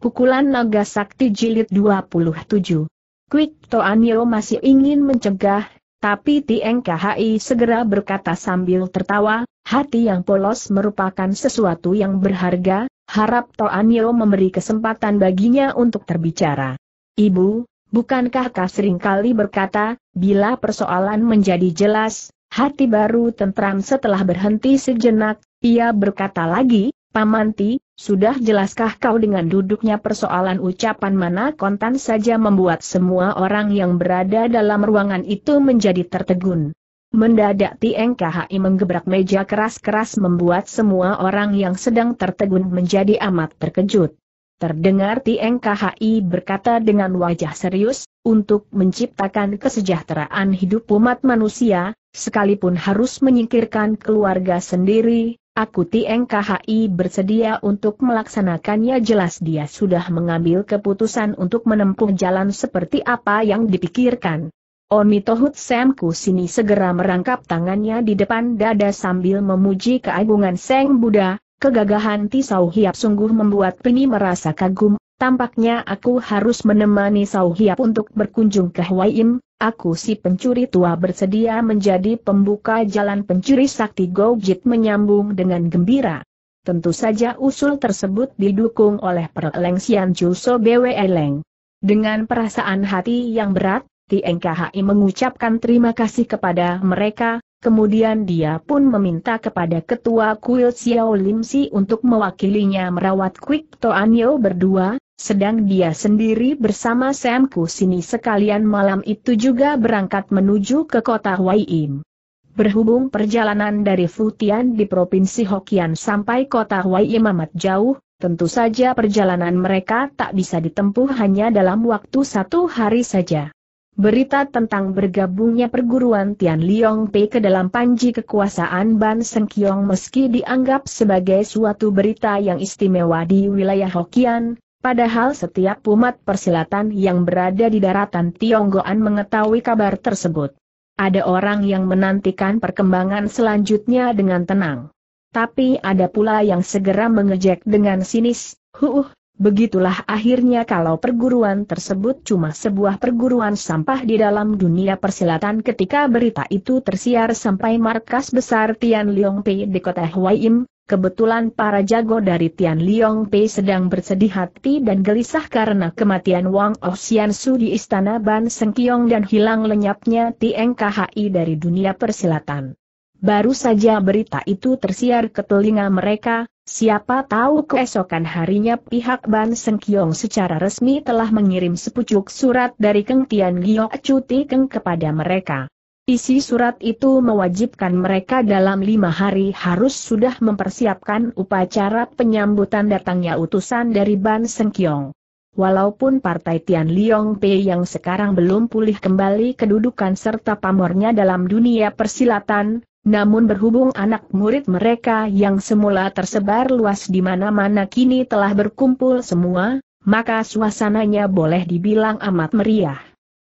Pukulan Naga Sakti Jilid 27. Quick Toanio masih ingin mencegah, tapi Tieng segera berkata sambil tertawa, hati yang polos merupakan sesuatu yang berharga, harap Toanio memberi kesempatan baginya untuk terbicara. Ibu, bukankah kau seringkali berkata, bila persoalan menjadi jelas, hati baru tentram setelah berhenti sejenak, ia berkata lagi, Pamanti, sudah jelaskah kau dengan duduknya persoalan ucapan mana kontan saja membuat semua orang yang berada dalam ruangan itu menjadi tertegun. Mendadak Tieng menggebrak meja keras-keras membuat semua orang yang sedang tertegun menjadi amat terkejut. Terdengar Tieng berkata dengan wajah serius, untuk menciptakan kesejahteraan hidup umat manusia, sekalipun harus menyingkirkan keluarga sendiri, Aku TNKHI bersedia untuk melaksanakannya jelas dia sudah mengambil keputusan untuk menempuh jalan seperti apa yang dipikirkan. Omitohut Sam Kusini segera merangkap tangannya di depan dada sambil memuji keagungan Seng Buddha, Kegagahan Tisau Hiap sungguh membuat Pini merasa kagum, tampaknya aku harus menemani Sau Hiap untuk berkunjung ke Hwaim, aku si pencuri tua bersedia menjadi pembuka jalan pencuri sakti Gojit menyambung dengan gembira. Tentu saja usul tersebut didukung oleh perelengsian Juso BW Leng. Dengan perasaan hati yang berat, Tieng mengucapkan terima kasih kepada mereka, Kemudian dia pun meminta kepada ketua kuil Xiao Lim Si untuk mewakilinya merawat Quick To Toanyo berdua, sedang dia sendiri bersama Sam sini sekalian malam itu juga berangkat menuju ke kota Im. Berhubung perjalanan dari Futian di Provinsi Hokian sampai kota Im amat jauh, tentu saja perjalanan mereka tak bisa ditempuh hanya dalam waktu satu hari saja. Berita tentang bergabungnya perguruan Tian Liong Pei ke dalam panji kekuasaan Ban Seng Kiong meski dianggap sebagai suatu berita yang istimewa di wilayah Hokian, padahal setiap umat persilatan yang berada di daratan Tionggoan mengetahui kabar tersebut. Ada orang yang menantikan perkembangan selanjutnya dengan tenang. Tapi ada pula yang segera mengejek dengan sinis, huuh, Begitulah akhirnya kalau perguruan tersebut cuma sebuah perguruan sampah di dalam dunia persilatan ketika berita itu tersiar sampai markas besar Tian Pei di kota Huaim, kebetulan para jago dari Tian Pei sedang bersedih hati dan gelisah karena kematian Wang Su di istana Ban Sengkiong dan hilang lenyapnya Tieng KHI dari dunia persilatan. Baru saja berita itu tersiar ke telinga mereka, siapa tahu keesokan harinya pihak Ban Sengkiong secara resmi telah mengirim sepucuk surat dari Keng Tian Giok Cuti Keng kepada mereka. Isi surat itu mewajibkan mereka dalam lima hari harus sudah mempersiapkan upacara penyambutan datangnya utusan dari Ban Sengkiong. Walaupun Partai Tian Liong Pei yang sekarang belum pulih kembali kedudukan serta pamornya dalam dunia persilatan, namun berhubung anak murid mereka yang semula tersebar luas di mana-mana kini telah berkumpul semua, maka suasananya boleh dibilang amat meriah.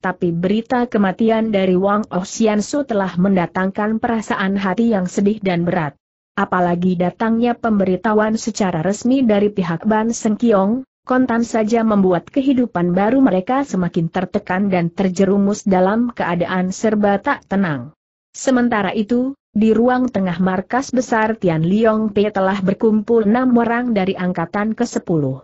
Tapi berita kematian dari Wang Oxiansu telah mendatangkan perasaan hati yang sedih dan berat. Apalagi datangnya pemberitahuan secara resmi dari pihak Ban Sengkiong, kontan saja membuat kehidupan baru mereka semakin tertekan dan terjerumus dalam keadaan serba tak tenang. Sementara itu, di ruang tengah markas besar Tian Liong Pei telah berkumpul enam orang dari angkatan ke-10.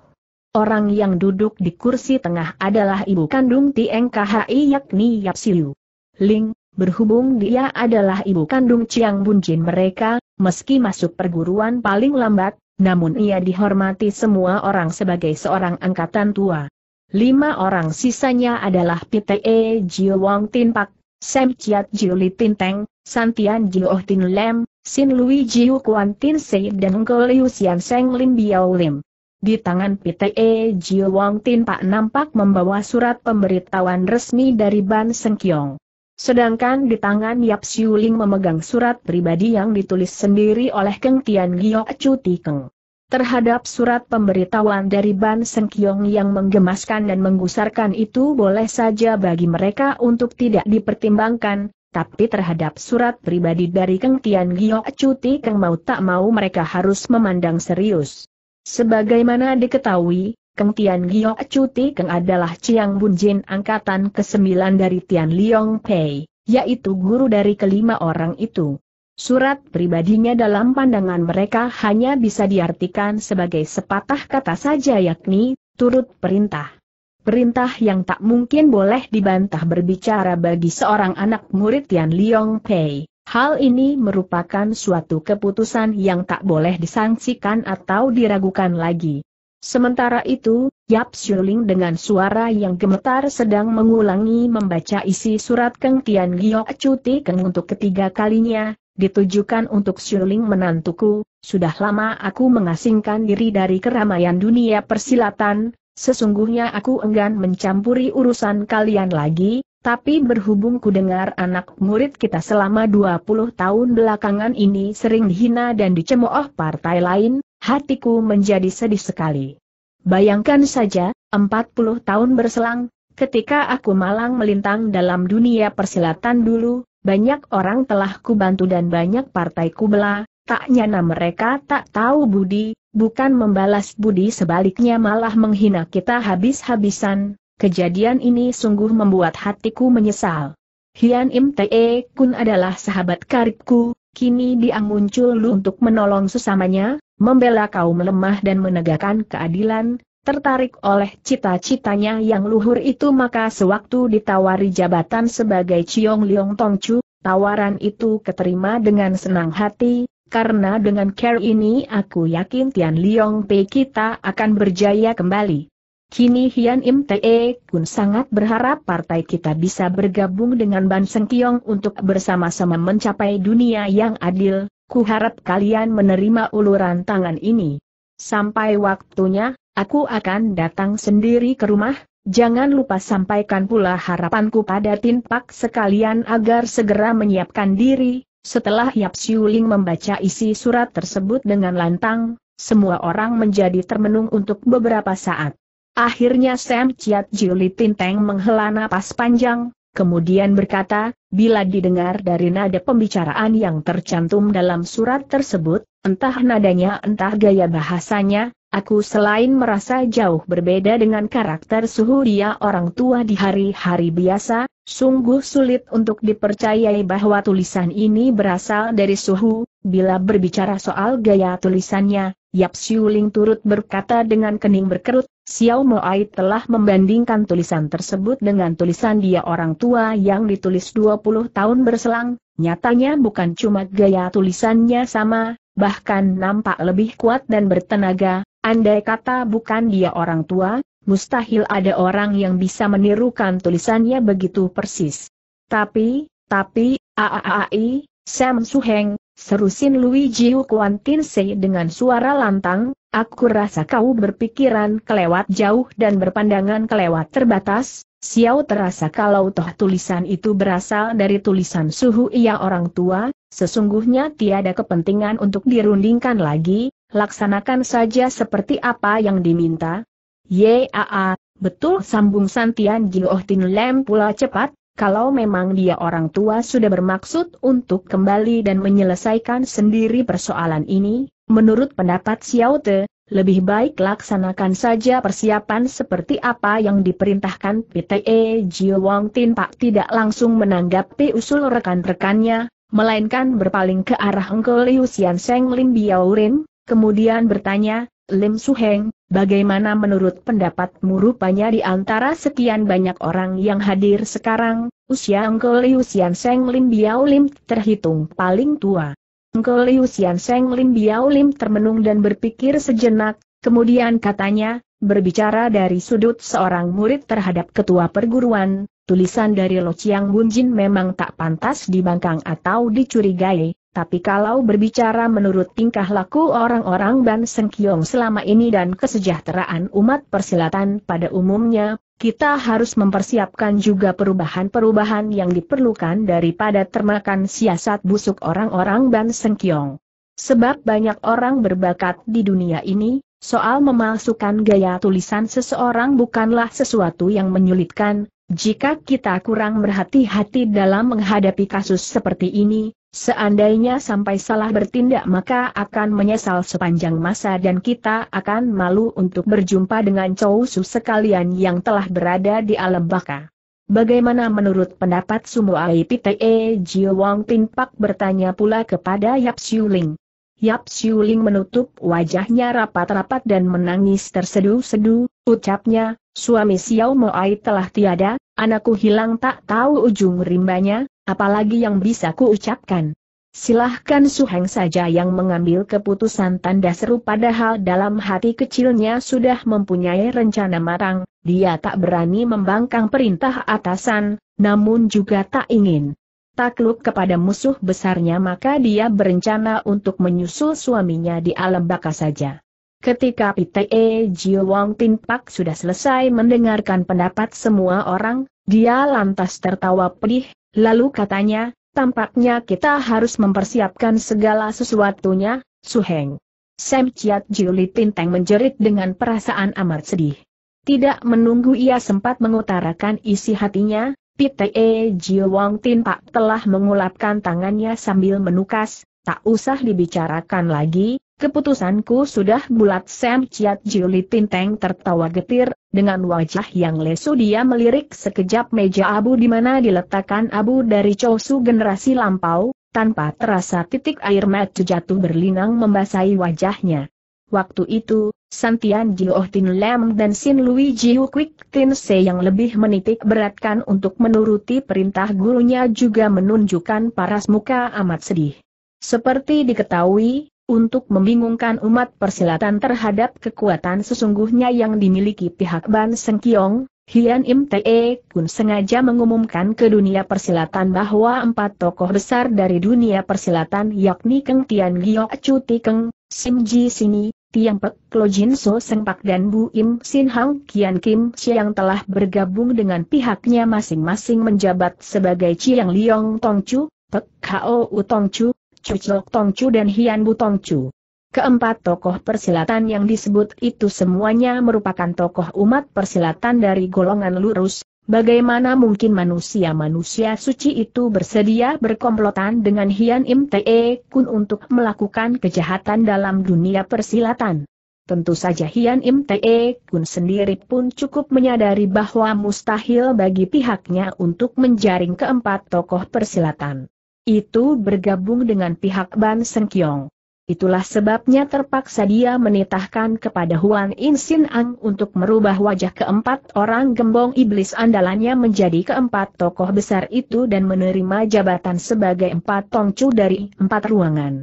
Orang yang duduk di kursi tengah adalah ibu kandung Tieng KHI yakni Yap Siu. Ling, berhubung dia adalah ibu kandung Chiang Bunjin mereka, meski masuk perguruan paling lambat, namun ia dihormati semua orang sebagai seorang angkatan tua. Lima orang sisanya adalah Pite Jiu Wong Tin Pak, Sam Chiat Jiu Li Tin Teng, Santian Jiu Oh Tin Lem, Sin Lui Jiu Kuan Tin Sei dan Go Liu Seng Lim, Biao Lim. Di tangan PTE Jiu Wang Tin Pak nampak membawa surat pemberitahuan resmi dari Ban Kiong. Sedangkan di tangan Yap Siu Ling memegang surat pribadi yang ditulis sendiri oleh Keng Tian Chu Ti Keng. Terhadap surat pemberitahuan dari Ban Sengkiong yang menggemaskan dan menggusarkan itu boleh saja bagi mereka untuk tidak dipertimbangkan, tapi terhadap surat pribadi dari Keng Tian Gio Cuti Keng mau tak mau mereka harus memandang serius. Sebagaimana diketahui, Keng Tian Gio Cuti Keng adalah Chiang Jin angkatan ke-9 dari Tian Liong Pei, yaitu guru dari kelima orang itu. Surat pribadinya dalam pandangan mereka hanya bisa diartikan sebagai sepatah kata saja yakni, turut perintah. Perintah yang tak mungkin boleh dibantah berbicara bagi seorang anak murid Tian Liong Pei. Hal ini merupakan suatu keputusan yang tak boleh disangsikan atau diragukan lagi. Sementara itu, Yap Shuling dengan suara yang gemetar sedang mengulangi membaca isi surat Keng Tian Giok Cuti Keng untuk ketiga kalinya, ditujukan untuk Shuling menantuku, sudah lama aku mengasingkan diri dari keramaian dunia persilatan, sesungguhnya aku enggan mencampuri urusan kalian lagi, tapi berhubung ku dengar anak murid kita selama 20 tahun belakangan ini sering dihina dan dicemooh partai lain, hatiku menjadi sedih sekali. Bayangkan saja, 40 tahun berselang, ketika aku malang melintang dalam dunia persilatan dulu, banyak orang telah kubantu dan banyak partai kubela, tak nyana mereka tak tahu budi, bukan membalas budi sebaliknya malah menghina kita habis-habisan, kejadian ini sungguh membuat hatiku menyesal. Hian Im Te Kun adalah sahabat karibku, kini dia muncul untuk menolong sesamanya, membela kaum lemah dan menegakkan keadilan, tertarik oleh cita-citanya yang luhur itu maka sewaktu ditawari jabatan sebagai Ciong Liong Chu, tawaran itu keterima dengan senang hati, karena dengan care ini aku yakin Tian Liong Pei kita akan berjaya kembali. Kini Hian Im Te Kun sangat berharap partai kita bisa bergabung dengan Ban Seng Tiong untuk bersama-sama mencapai dunia yang adil, ku harap kalian menerima uluran tangan ini. Sampai waktunya, aku akan datang sendiri ke rumah, jangan lupa sampaikan pula harapanku pada Tin Pak sekalian agar segera menyiapkan diri. Setelah Yap Siuling membaca isi surat tersebut dengan lantang, semua orang menjadi termenung untuk beberapa saat. Akhirnya Sam Chiat Tin Tinteng menghela napas panjang, kemudian berkata, bila didengar dari nada pembicaraan yang tercantum dalam surat tersebut, entah nadanya entah gaya bahasanya, Aku selain merasa jauh berbeda dengan karakter suhu dia orang tua di hari-hari biasa, sungguh sulit untuk dipercayai bahwa tulisan ini berasal dari suhu, bila berbicara soal gaya tulisannya, Yap Siuling turut berkata dengan kening berkerut, Xiao Moai telah membandingkan tulisan tersebut dengan tulisan dia orang tua yang ditulis 20 tahun berselang, nyatanya bukan cuma gaya tulisannya sama, bahkan nampak lebih kuat dan bertenaga, Andai kata bukan dia orang tua, mustahil ada orang yang bisa menirukan tulisannya begitu persis. Tapi, tapi, aaai, Sam Suheng, seru Sin Luigi Kuan Tin Se dengan suara lantang, aku rasa kau berpikiran kelewat jauh dan berpandangan kelewat terbatas, Xiao terasa kalau toh tulisan itu berasal dari tulisan suhu ia orang tua, sesungguhnya tiada kepentingan untuk dirundingkan lagi, laksanakan saja seperti apa yang diminta. Yaa, betul sambung Santian Jing Tin Lem pula cepat, kalau memang dia orang tua sudah bermaksud untuk kembali dan menyelesaikan sendiri persoalan ini, menurut pendapat Xiao Te, lebih baik laksanakan saja persiapan seperti apa yang diperintahkan PTE Jiu Wang Tin Pak tidak langsung menanggapi usul rekan-rekannya, melainkan berpaling ke arah Uncle Liu Xian Seng Lim Biao Rin, Kemudian bertanya, Lim Su Heng, bagaimana menurut pendapatmu rupanya di antara sekian banyak orang yang hadir sekarang, usia Engkau Liu Xian Seng Lim Biao Lim terhitung paling tua. Engkau Liu Xian Seng Lim Biao Lim termenung dan berpikir sejenak, kemudian katanya, berbicara dari sudut seorang murid terhadap ketua perguruan, tulisan dari Lo Chiang Jin memang tak pantas dibangkang atau dicurigai, tapi kalau berbicara menurut tingkah laku orang-orang Ban Sengkiong selama ini dan kesejahteraan umat persilatan pada umumnya, kita harus mempersiapkan juga perubahan-perubahan yang diperlukan daripada termakan siasat busuk orang-orang Ban Sengkiong. Sebab banyak orang berbakat di dunia ini, Soal memalsukan gaya tulisan seseorang bukanlah sesuatu yang menyulitkan, jika kita kurang berhati-hati dalam menghadapi kasus seperti ini, seandainya sampai salah bertindak maka akan menyesal sepanjang masa dan kita akan malu untuk berjumpa dengan Chousu sekalian yang telah berada di alam baka. Bagaimana menurut pendapat Sumo Aipite Jiwang Pinpak bertanya pula kepada Yap Siuling. Yap Siuling menutup wajahnya rapat-rapat dan menangis tersedu sedu ucapnya, suami Xiao Moai telah tiada, anakku hilang tak tahu ujung rimbanya, apalagi yang bisa kuucapkan. Silahkan Suheng saja yang mengambil keputusan tanda seru padahal dalam hati kecilnya sudah mempunyai rencana marang, dia tak berani membangkang perintah atasan, namun juga tak ingin takluk kepada musuh besarnya maka dia berencana untuk menyusul suaminya di alam baka saja. Ketika Pite Jiu Wong Tin Pak sudah selesai mendengarkan pendapat semua orang, dia lantas tertawa pedih, lalu katanya, tampaknya kita harus mempersiapkan segala sesuatunya, Suheng. Sam Chiat Li Tinteng menjerit dengan perasaan amat sedih. Tidak menunggu ia sempat mengutarakan isi hatinya, Pte Jiwang Tin Pak telah mengulapkan tangannya sambil menukas, tak usah dibicarakan lagi, keputusanku sudah bulat Sam Ciat Tin Tinteng tertawa getir, dengan wajah yang lesu dia melirik sekejap meja abu di mana diletakkan abu dari Chosu generasi lampau, tanpa terasa titik air mata jatuh berlinang membasahi wajahnya. Waktu itu, Santian Oh Tin Lam dan Sin Lui Jiu Quick Tin Se yang lebih menitik beratkan untuk menuruti perintah gurunya juga menunjukkan paras muka amat sedih. Seperti diketahui, untuk membingungkan umat persilatan terhadap kekuatan sesungguhnya yang dimiliki pihak Ban Seng Kiong, Hian Im Te Kun sengaja mengumumkan ke dunia persilatan bahwa empat tokoh besar dari dunia persilatan yakni Keng Tian Giok Cuti Keng, Sim Ji Sini, Tiang Pek, Klo Jin So Seng Pak dan Bu Im Sin Hang Kian Kim Siang telah bergabung dengan pihaknya masing-masing menjabat sebagai Chiang Liong Tongcu, Pek Kao U Tongcu, Cuclok Tongcu dan Hian Bu Tongcu. Keempat tokoh persilatan yang disebut itu semuanya merupakan tokoh umat persilatan dari golongan lurus, Bagaimana mungkin manusia-manusia suci itu bersedia berkomplotan dengan Hian Im Te Kun untuk melakukan kejahatan dalam dunia persilatan? Tentu saja Hian Im Te Kun sendiri pun cukup menyadari bahwa mustahil bagi pihaknya untuk menjaring keempat tokoh persilatan. Itu bergabung dengan pihak Ban Seng Kiong. Itulah sebabnya terpaksa dia menitahkan kepada Huan Insin Ang untuk merubah wajah keempat orang gembong iblis andalannya menjadi keempat tokoh besar itu dan menerima jabatan sebagai empat tongcu dari empat ruangan.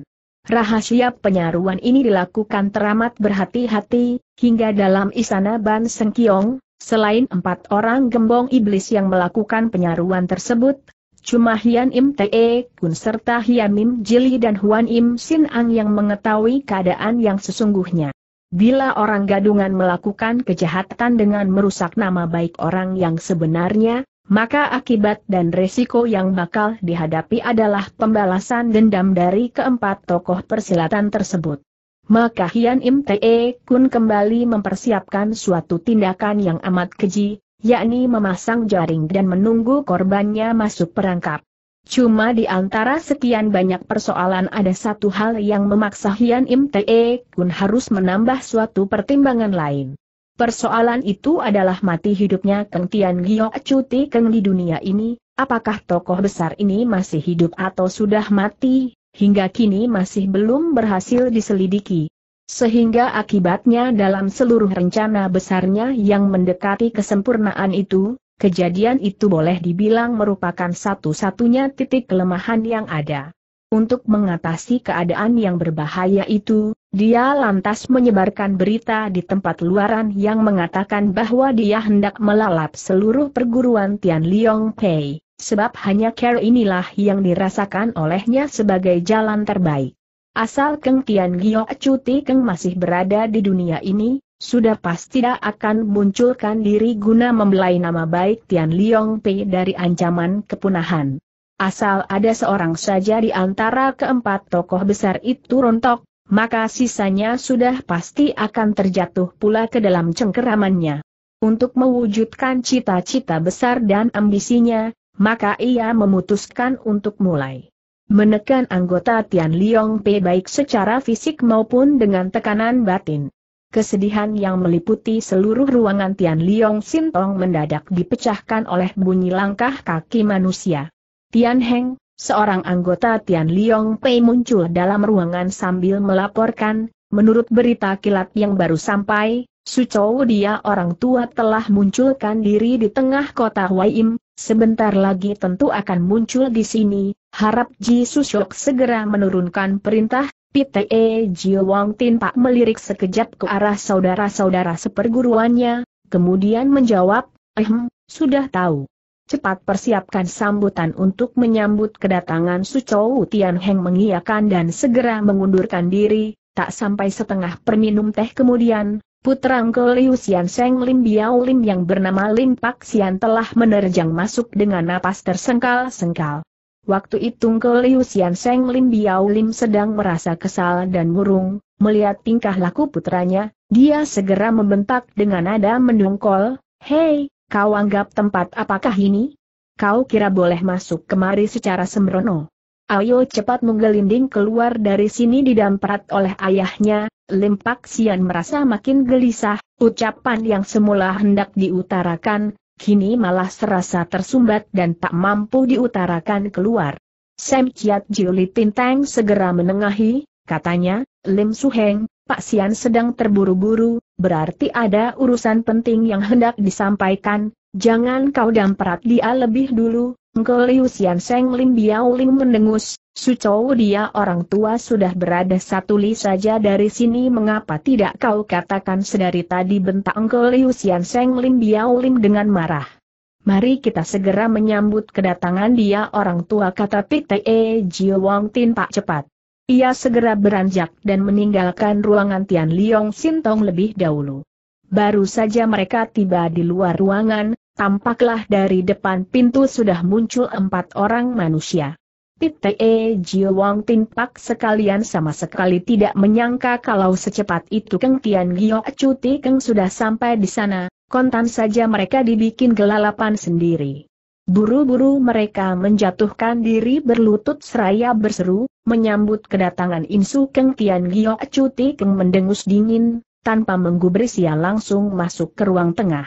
Rahasia penyaruan ini dilakukan teramat berhati-hati, hingga dalam istana Ban Sengkiong, selain empat orang gembong iblis yang melakukan penyaruan tersebut, Cuma Hian Im Te Kun e serta Hian Im Jili dan Huan Im Sin Ang yang mengetahui keadaan yang sesungguhnya. Bila orang gadungan melakukan kejahatan dengan merusak nama baik orang yang sebenarnya, maka akibat dan resiko yang bakal dihadapi adalah pembalasan dendam dari keempat tokoh persilatan tersebut. Maka Hian Im Te Kun e kembali mempersiapkan suatu tindakan yang amat keji, yakni memasang jaring dan menunggu korbannya masuk perangkap. Cuma di antara sekian banyak persoalan ada satu hal yang memaksa Hian Im Te Kun harus menambah suatu pertimbangan lain. Persoalan itu adalah mati hidupnya Keng Tian Gio Cuti Keng di dunia ini, apakah tokoh besar ini masih hidup atau sudah mati, hingga kini masih belum berhasil diselidiki. Sehingga akibatnya dalam seluruh rencana besarnya yang mendekati kesempurnaan itu, kejadian itu boleh dibilang merupakan satu-satunya titik kelemahan yang ada. Untuk mengatasi keadaan yang berbahaya itu, dia lantas menyebarkan berita di tempat luaran yang mengatakan bahwa dia hendak melalap seluruh perguruan Tian Liong Pei, sebab hanya care inilah yang dirasakan olehnya sebagai jalan terbaik. Asal Keng Tian Giok Cuti Keng masih berada di dunia ini, sudah pasti tidak akan munculkan diri guna membelai nama baik Tian Liong Pei dari ancaman kepunahan. Asal ada seorang saja di antara keempat tokoh besar itu rontok, maka sisanya sudah pasti akan terjatuh pula ke dalam cengkeramannya. Untuk mewujudkan cita-cita besar dan ambisinya, maka ia memutuskan untuk mulai menekan anggota Tian Liong Pei baik secara fisik maupun dengan tekanan batin. Kesedihan yang meliputi seluruh ruangan Tian Liong Sintong mendadak dipecahkan oleh bunyi langkah kaki manusia. Tian Heng, seorang anggota Tian Liong Pei muncul dalam ruangan sambil melaporkan, menurut berita kilat yang baru sampai, Su Chou dia orang tua telah munculkan diri di tengah kota Huaim, Sebentar lagi tentu akan muncul di sini, harap Ji Susyok segera menurunkan perintah, PTE Ji Wang Tin Pak melirik sekejap ke arah saudara-saudara seperguruannya, kemudian menjawab, ehm, sudah tahu. Cepat persiapkan sambutan untuk menyambut kedatangan Sucou Tian Heng mengiakan dan segera mengundurkan diri, tak sampai setengah perminum teh kemudian, Putra Liu Xian Seng Lim Biao Lim yang bernama Lim Pak Xian telah menerjang masuk dengan napas tersengkal-sengkal. Waktu itu Liu Xian Seng Lim Biao Lim sedang merasa kesal dan murung, melihat tingkah laku putranya, dia segera membentak dengan nada mendongkol, Hei, kau anggap tempat apakah ini? Kau kira boleh masuk kemari secara sembrono? Ayo cepat menggelinding keluar dari sini didamprat oleh ayahnya, Lempak Sian merasa makin gelisah, ucapan yang semula hendak diutarakan, kini malah serasa tersumbat dan tak mampu diutarakan keluar. Sam Kiat Juli Tintang segera menengahi, katanya, Lim Suheng, Pak Sian sedang terburu-buru, berarti ada urusan penting yang hendak disampaikan, jangan kau damprat dia lebih dulu, Engkau Liu Seng Lim Biao Lim mendengus, Sucow dia orang tua sudah berada satu li saja dari sini mengapa tidak kau katakan sedari tadi bentak Engkau Liu Seng Lim Biao Lim dengan marah. Mari kita segera menyambut kedatangan dia orang tua kata Pik Te eh, Wong Tin Pak cepat. Ia segera beranjak dan meninggalkan ruangan Tian Liong Sintong lebih dahulu. Baru saja mereka tiba di luar ruangan, tampaklah dari depan pintu sudah muncul empat orang manusia. Pite Jio Wang Tin Pak sekalian sama sekali tidak menyangka kalau secepat itu Keng Tian Gio Cuti Keng sudah sampai di sana, kontan saja mereka dibikin gelalapan sendiri. Buru-buru mereka menjatuhkan diri berlutut seraya berseru, menyambut kedatangan Insu Keng Tian Gio Cuti Keng mendengus dingin, tanpa menggubris ia langsung masuk ke ruang tengah.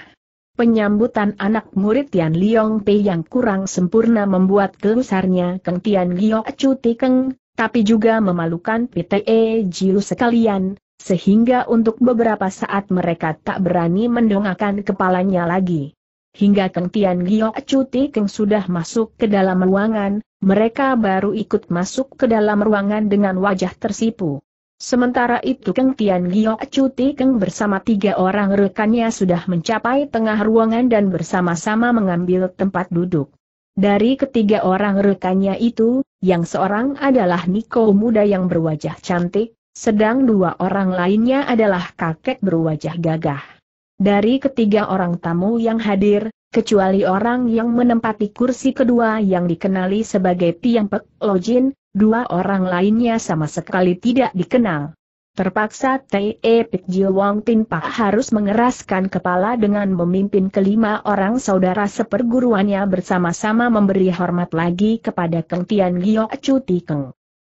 Penyambutan anak murid Tian Liong Pei yang kurang sempurna membuat gelusarnya Keng Tian Gio Cuti Keng, tapi juga memalukan PTE e Jiu sekalian, sehingga untuk beberapa saat mereka tak berani mendongakkan kepalanya lagi. Hingga Keng Tian Gio Cuti Keng sudah masuk ke dalam ruangan, mereka baru ikut masuk ke dalam ruangan dengan wajah tersipu. Sementara itu Keng Tian Giok Cuti Keng bersama tiga orang rekannya sudah mencapai tengah ruangan dan bersama-sama mengambil tempat duduk. Dari ketiga orang rekannya itu, yang seorang adalah Niko muda yang berwajah cantik, sedang dua orang lainnya adalah kakek berwajah gagah. Dari ketiga orang tamu yang hadir, kecuali orang yang menempati kursi kedua yang dikenali sebagai Tiang Pek Lojin, Dua orang lainnya sama sekali tidak dikenal. Terpaksa T.E. Pik Wong Tin Pak harus mengeraskan kepala dengan memimpin kelima orang saudara seperguruannya bersama-sama memberi hormat lagi kepada Keng Tian Giok Chu Ti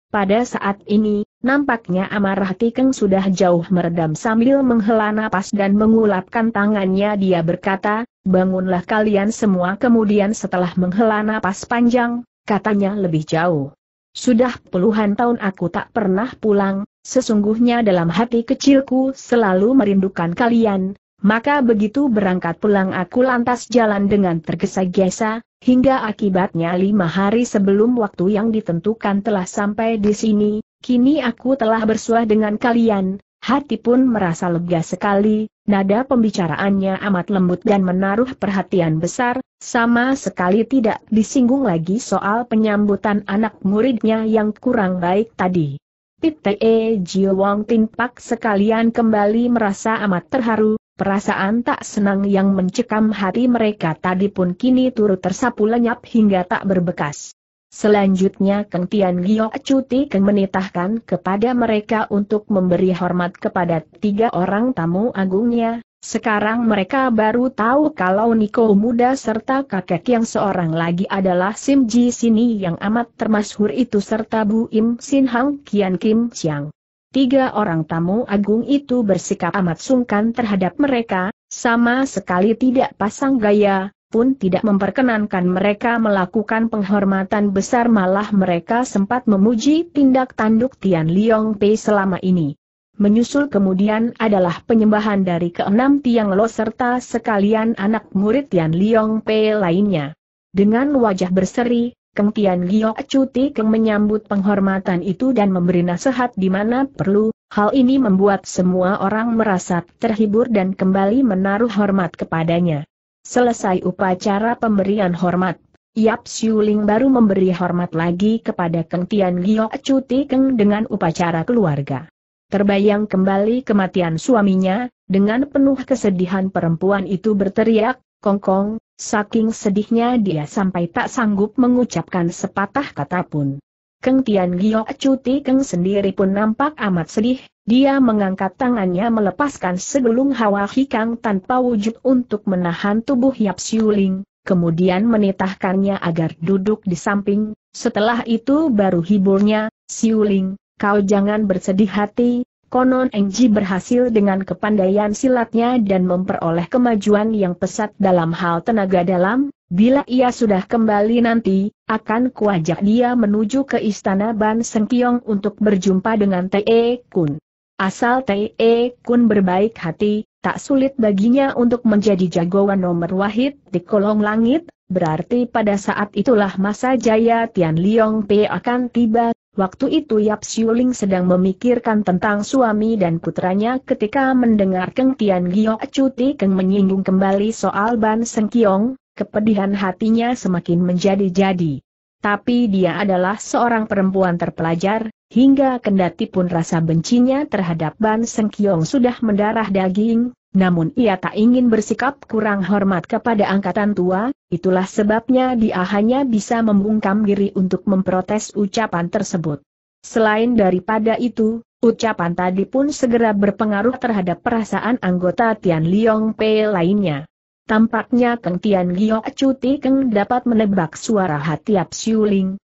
Pada saat ini, nampaknya amarah Ti sudah jauh meredam sambil menghela napas dan mengulapkan tangannya dia berkata, bangunlah kalian semua kemudian setelah menghela napas panjang, katanya lebih jauh. Sudah puluhan tahun aku tak pernah pulang, sesungguhnya dalam hati kecilku selalu merindukan kalian, maka begitu berangkat pulang aku lantas jalan dengan tergesa-gesa, hingga akibatnya lima hari sebelum waktu yang ditentukan telah sampai di sini, kini aku telah bersuah dengan kalian, Hati pun merasa lega sekali, nada pembicaraannya amat lembut dan menaruh perhatian besar, sama sekali tidak disinggung lagi soal penyambutan anak muridnya yang kurang baik tadi. Pite Jio Wong Tin Pak sekalian kembali merasa amat terharu, perasaan tak senang yang mencekam hati mereka tadi pun kini turut tersapu lenyap hingga tak berbekas. Selanjutnya Keng Tian Gio Cuti Keng menitahkan kepada mereka untuk memberi hormat kepada tiga orang tamu agungnya, sekarang mereka baru tahu kalau Niko muda serta kakek yang seorang lagi adalah Sim Ji Sini yang amat termasyhur itu serta Bu Im Sin Hang Kian Kim Siang. Tiga orang tamu agung itu bersikap amat sungkan terhadap mereka, sama sekali tidak pasang gaya, pun tidak memperkenankan mereka melakukan penghormatan besar malah mereka sempat memuji tindak tanduk Tian Liong Pei selama ini. Menyusul kemudian adalah penyembahan dari keenam tiang lo serta sekalian anak murid Tian Liong Pei lainnya. Dengan wajah berseri, Keng Tian Giok Cuti Keng menyambut penghormatan itu dan memberi nasihat di mana perlu, hal ini membuat semua orang merasa terhibur dan kembali menaruh hormat kepadanya. Selesai upacara pemberian hormat, Yap Siuling baru memberi hormat lagi kepada Keng Tian Giok Cuti Keng dengan upacara keluarga. Terbayang kembali kematian suaminya, dengan penuh kesedihan perempuan itu berteriak, Kongkong, saking sedihnya dia sampai tak sanggup mengucapkan sepatah kata pun. Keng Tian Giok Cuti Keng sendiri pun nampak amat sedih, dia mengangkat tangannya melepaskan segelung hawa hikang tanpa wujud untuk menahan tubuh Yap Ling. kemudian menitahkannya agar duduk di samping, setelah itu baru hiburnya, Ling, kau jangan bersedih hati, Konon Engji berhasil dengan kepandaian silatnya dan memperoleh kemajuan yang pesat dalam hal tenaga dalam, bila ia sudah kembali nanti, akan kuajak dia menuju ke istana Ban Sengkiong untuk berjumpa dengan Te Kun. Asal Te Kun berbaik hati, tak sulit baginya untuk menjadi jagoan nomor wahid di kolong langit, berarti pada saat itulah masa jaya Tian Liong Pe akan tiba Waktu itu Yap Siuling sedang memikirkan tentang suami dan putranya ketika mendengar Keng Tian Giok Cuti Keng menyinggung kembali soal Ban Seng Kiong, kepedihan hatinya semakin menjadi-jadi. Tapi dia adalah seorang perempuan terpelajar, hingga kendati pun rasa bencinya terhadap Ban Seng Kiong sudah mendarah daging, namun ia tak ingin bersikap kurang hormat kepada angkatan tua, itulah sebabnya dia hanya bisa membungkam diri untuk memprotes ucapan tersebut. Selain daripada itu, ucapan tadi pun segera berpengaruh terhadap perasaan anggota Tian Liong Pei lainnya. Tampaknya Keng Tian Gio Cuti Keng dapat menebak suara hati Ap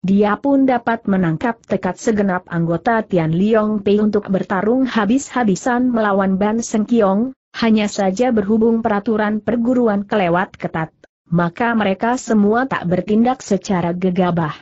dia pun dapat menangkap tekad segenap anggota Tian Liong Pei untuk bertarung habis-habisan melawan Ban Seng Kiong, hanya saja berhubung peraturan perguruan kelewat ketat, maka mereka semua tak bertindak secara gegabah.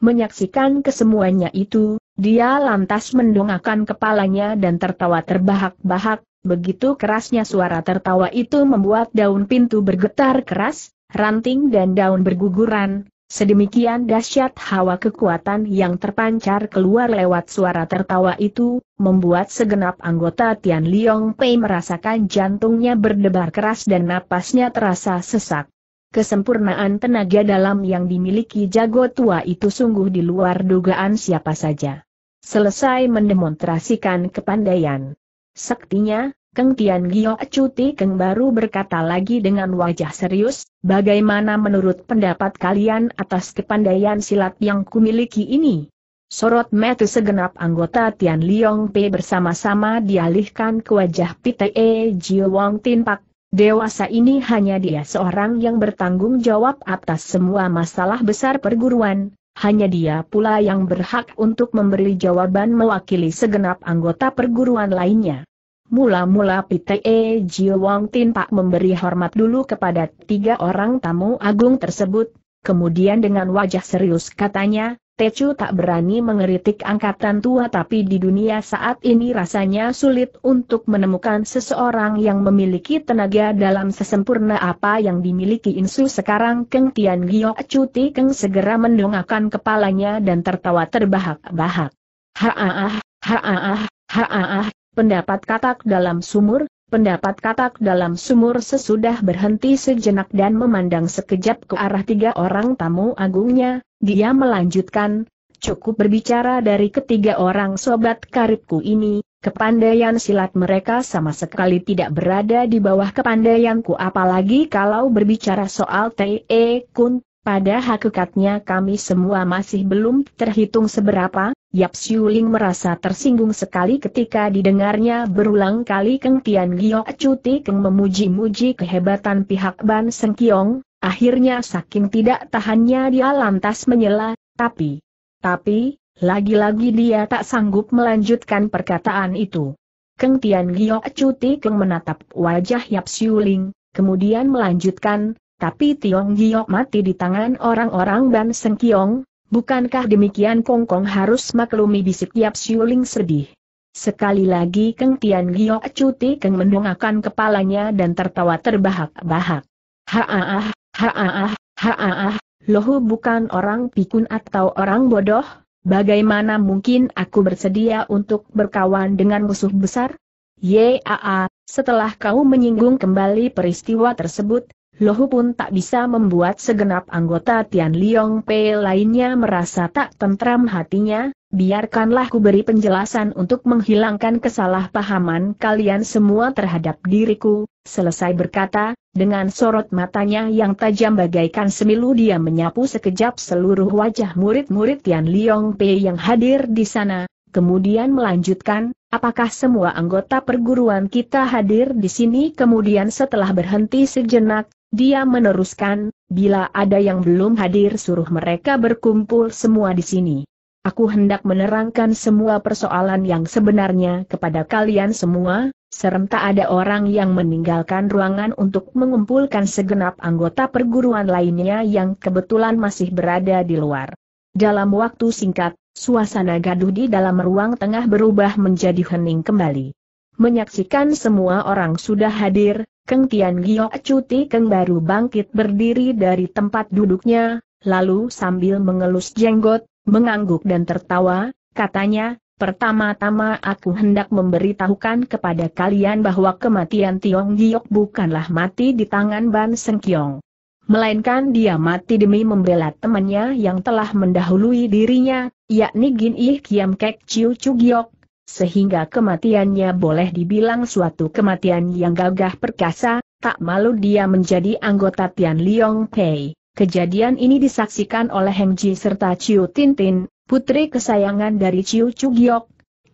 Menyaksikan kesemuanya itu, dia lantas mendongakkan kepalanya dan tertawa terbahak-bahak, begitu kerasnya suara tertawa itu membuat daun pintu bergetar keras, ranting dan daun berguguran, Sedemikian dahsyat hawa kekuatan yang terpancar keluar lewat suara tertawa itu, membuat segenap anggota Tian Liong Pei merasakan jantungnya berdebar keras dan napasnya terasa sesak. Kesempurnaan tenaga dalam yang dimiliki jago tua itu sungguh di luar dugaan siapa saja. Selesai mendemonstrasikan kepandaian. Saktinya, Keng Tian Gio Cuti Keng baru berkata lagi dengan wajah serius, bagaimana menurut pendapat kalian atas kepandaian silat yang kumiliki ini? Sorot mata segenap anggota Tian Liong P bersama-sama dialihkan ke wajah Pite E Jiu Wong Tin Pak. Dewasa ini hanya dia seorang yang bertanggung jawab atas semua masalah besar perguruan, hanya dia pula yang berhak untuk memberi jawaban mewakili segenap anggota perguruan lainnya. Mula-mula PTE Jio Tin Pak memberi hormat dulu kepada tiga orang tamu agung tersebut, kemudian dengan wajah serius katanya, Tecu tak berani mengeritik angkatan tua tapi di dunia saat ini rasanya sulit untuk menemukan seseorang yang memiliki tenaga dalam sesempurna apa yang dimiliki Insu sekarang Keng Tian Giok Cuti Keng segera mendongakkan kepalanya dan tertawa terbahak-bahak. Haaah, haaah, ah pendapat katak dalam sumur, pendapat katak dalam sumur sesudah berhenti sejenak dan memandang sekejap ke arah tiga orang tamu agungnya, dia melanjutkan, cukup berbicara dari ketiga orang sobat karibku ini, kepandaian silat mereka sama sekali tidak berada di bawah kepandaianku apalagi kalau berbicara soal T.E. Kun, pada hakikatnya kami semua masih belum terhitung seberapa, Yap Siuling merasa tersinggung sekali ketika didengarnya berulang kali Keng Tian Giok Cuti Keng memuji-muji kehebatan pihak Ban Seng Kiong, akhirnya saking tidak tahannya dia lantas menyela, tapi, tapi, lagi-lagi dia tak sanggup melanjutkan perkataan itu. Keng Tian Giok Cuti Keng menatap wajah Yap Siuling, kemudian melanjutkan, tapi Tiong Giok mati di tangan orang-orang Ban Seng Kiong, Bukankah demikian Kong Kong harus maklumi bisik tiap Siuling sedih? Sekali lagi Keng Tian Gio Cuti Keng mendongakkan kepalanya dan tertawa terbahak-bahak. Haaah, haaah, ah lohu bukan orang pikun atau orang bodoh, bagaimana mungkin aku bersedia untuk berkawan dengan musuh besar? Yaa, setelah kau menyinggung kembali peristiwa tersebut, Lohu pun tak bisa membuat segenap anggota Tian Liong Pei lainnya merasa tak tentram hatinya, biarkanlah ku beri penjelasan untuk menghilangkan kesalahpahaman kalian semua terhadap diriku, selesai berkata, dengan sorot matanya yang tajam bagaikan semilu dia menyapu sekejap seluruh wajah murid-murid Tian Liong Pei yang hadir di sana, kemudian melanjutkan, apakah semua anggota perguruan kita hadir di sini kemudian setelah berhenti sejenak, dia meneruskan, bila ada yang belum hadir suruh mereka berkumpul semua di sini. Aku hendak menerangkan semua persoalan yang sebenarnya kepada kalian semua, serta ada orang yang meninggalkan ruangan untuk mengumpulkan segenap anggota perguruan lainnya yang kebetulan masih berada di luar. Dalam waktu singkat, suasana gaduh di dalam ruang tengah berubah menjadi hening kembali. Menyaksikan semua orang sudah hadir, Keng Tian Giok Cuti Keng baru bangkit berdiri dari tempat duduknya, lalu sambil mengelus jenggot, mengangguk dan tertawa, katanya, Pertama-tama aku hendak memberitahukan kepada kalian bahwa kematian Tiong Giok bukanlah mati di tangan Ban Seng Kiong. Melainkan dia mati demi membela temannya yang telah mendahului dirinya, yakni Gin Ih Kiam Kek Chiu Chu Giok, sehingga kematiannya boleh dibilang suatu kematian yang gagah perkasa, tak malu dia menjadi anggota Tian Liong Pei. Kejadian ini disaksikan oleh Heng Ji serta Chiu Tintin, putri kesayangan dari Chiu Giok.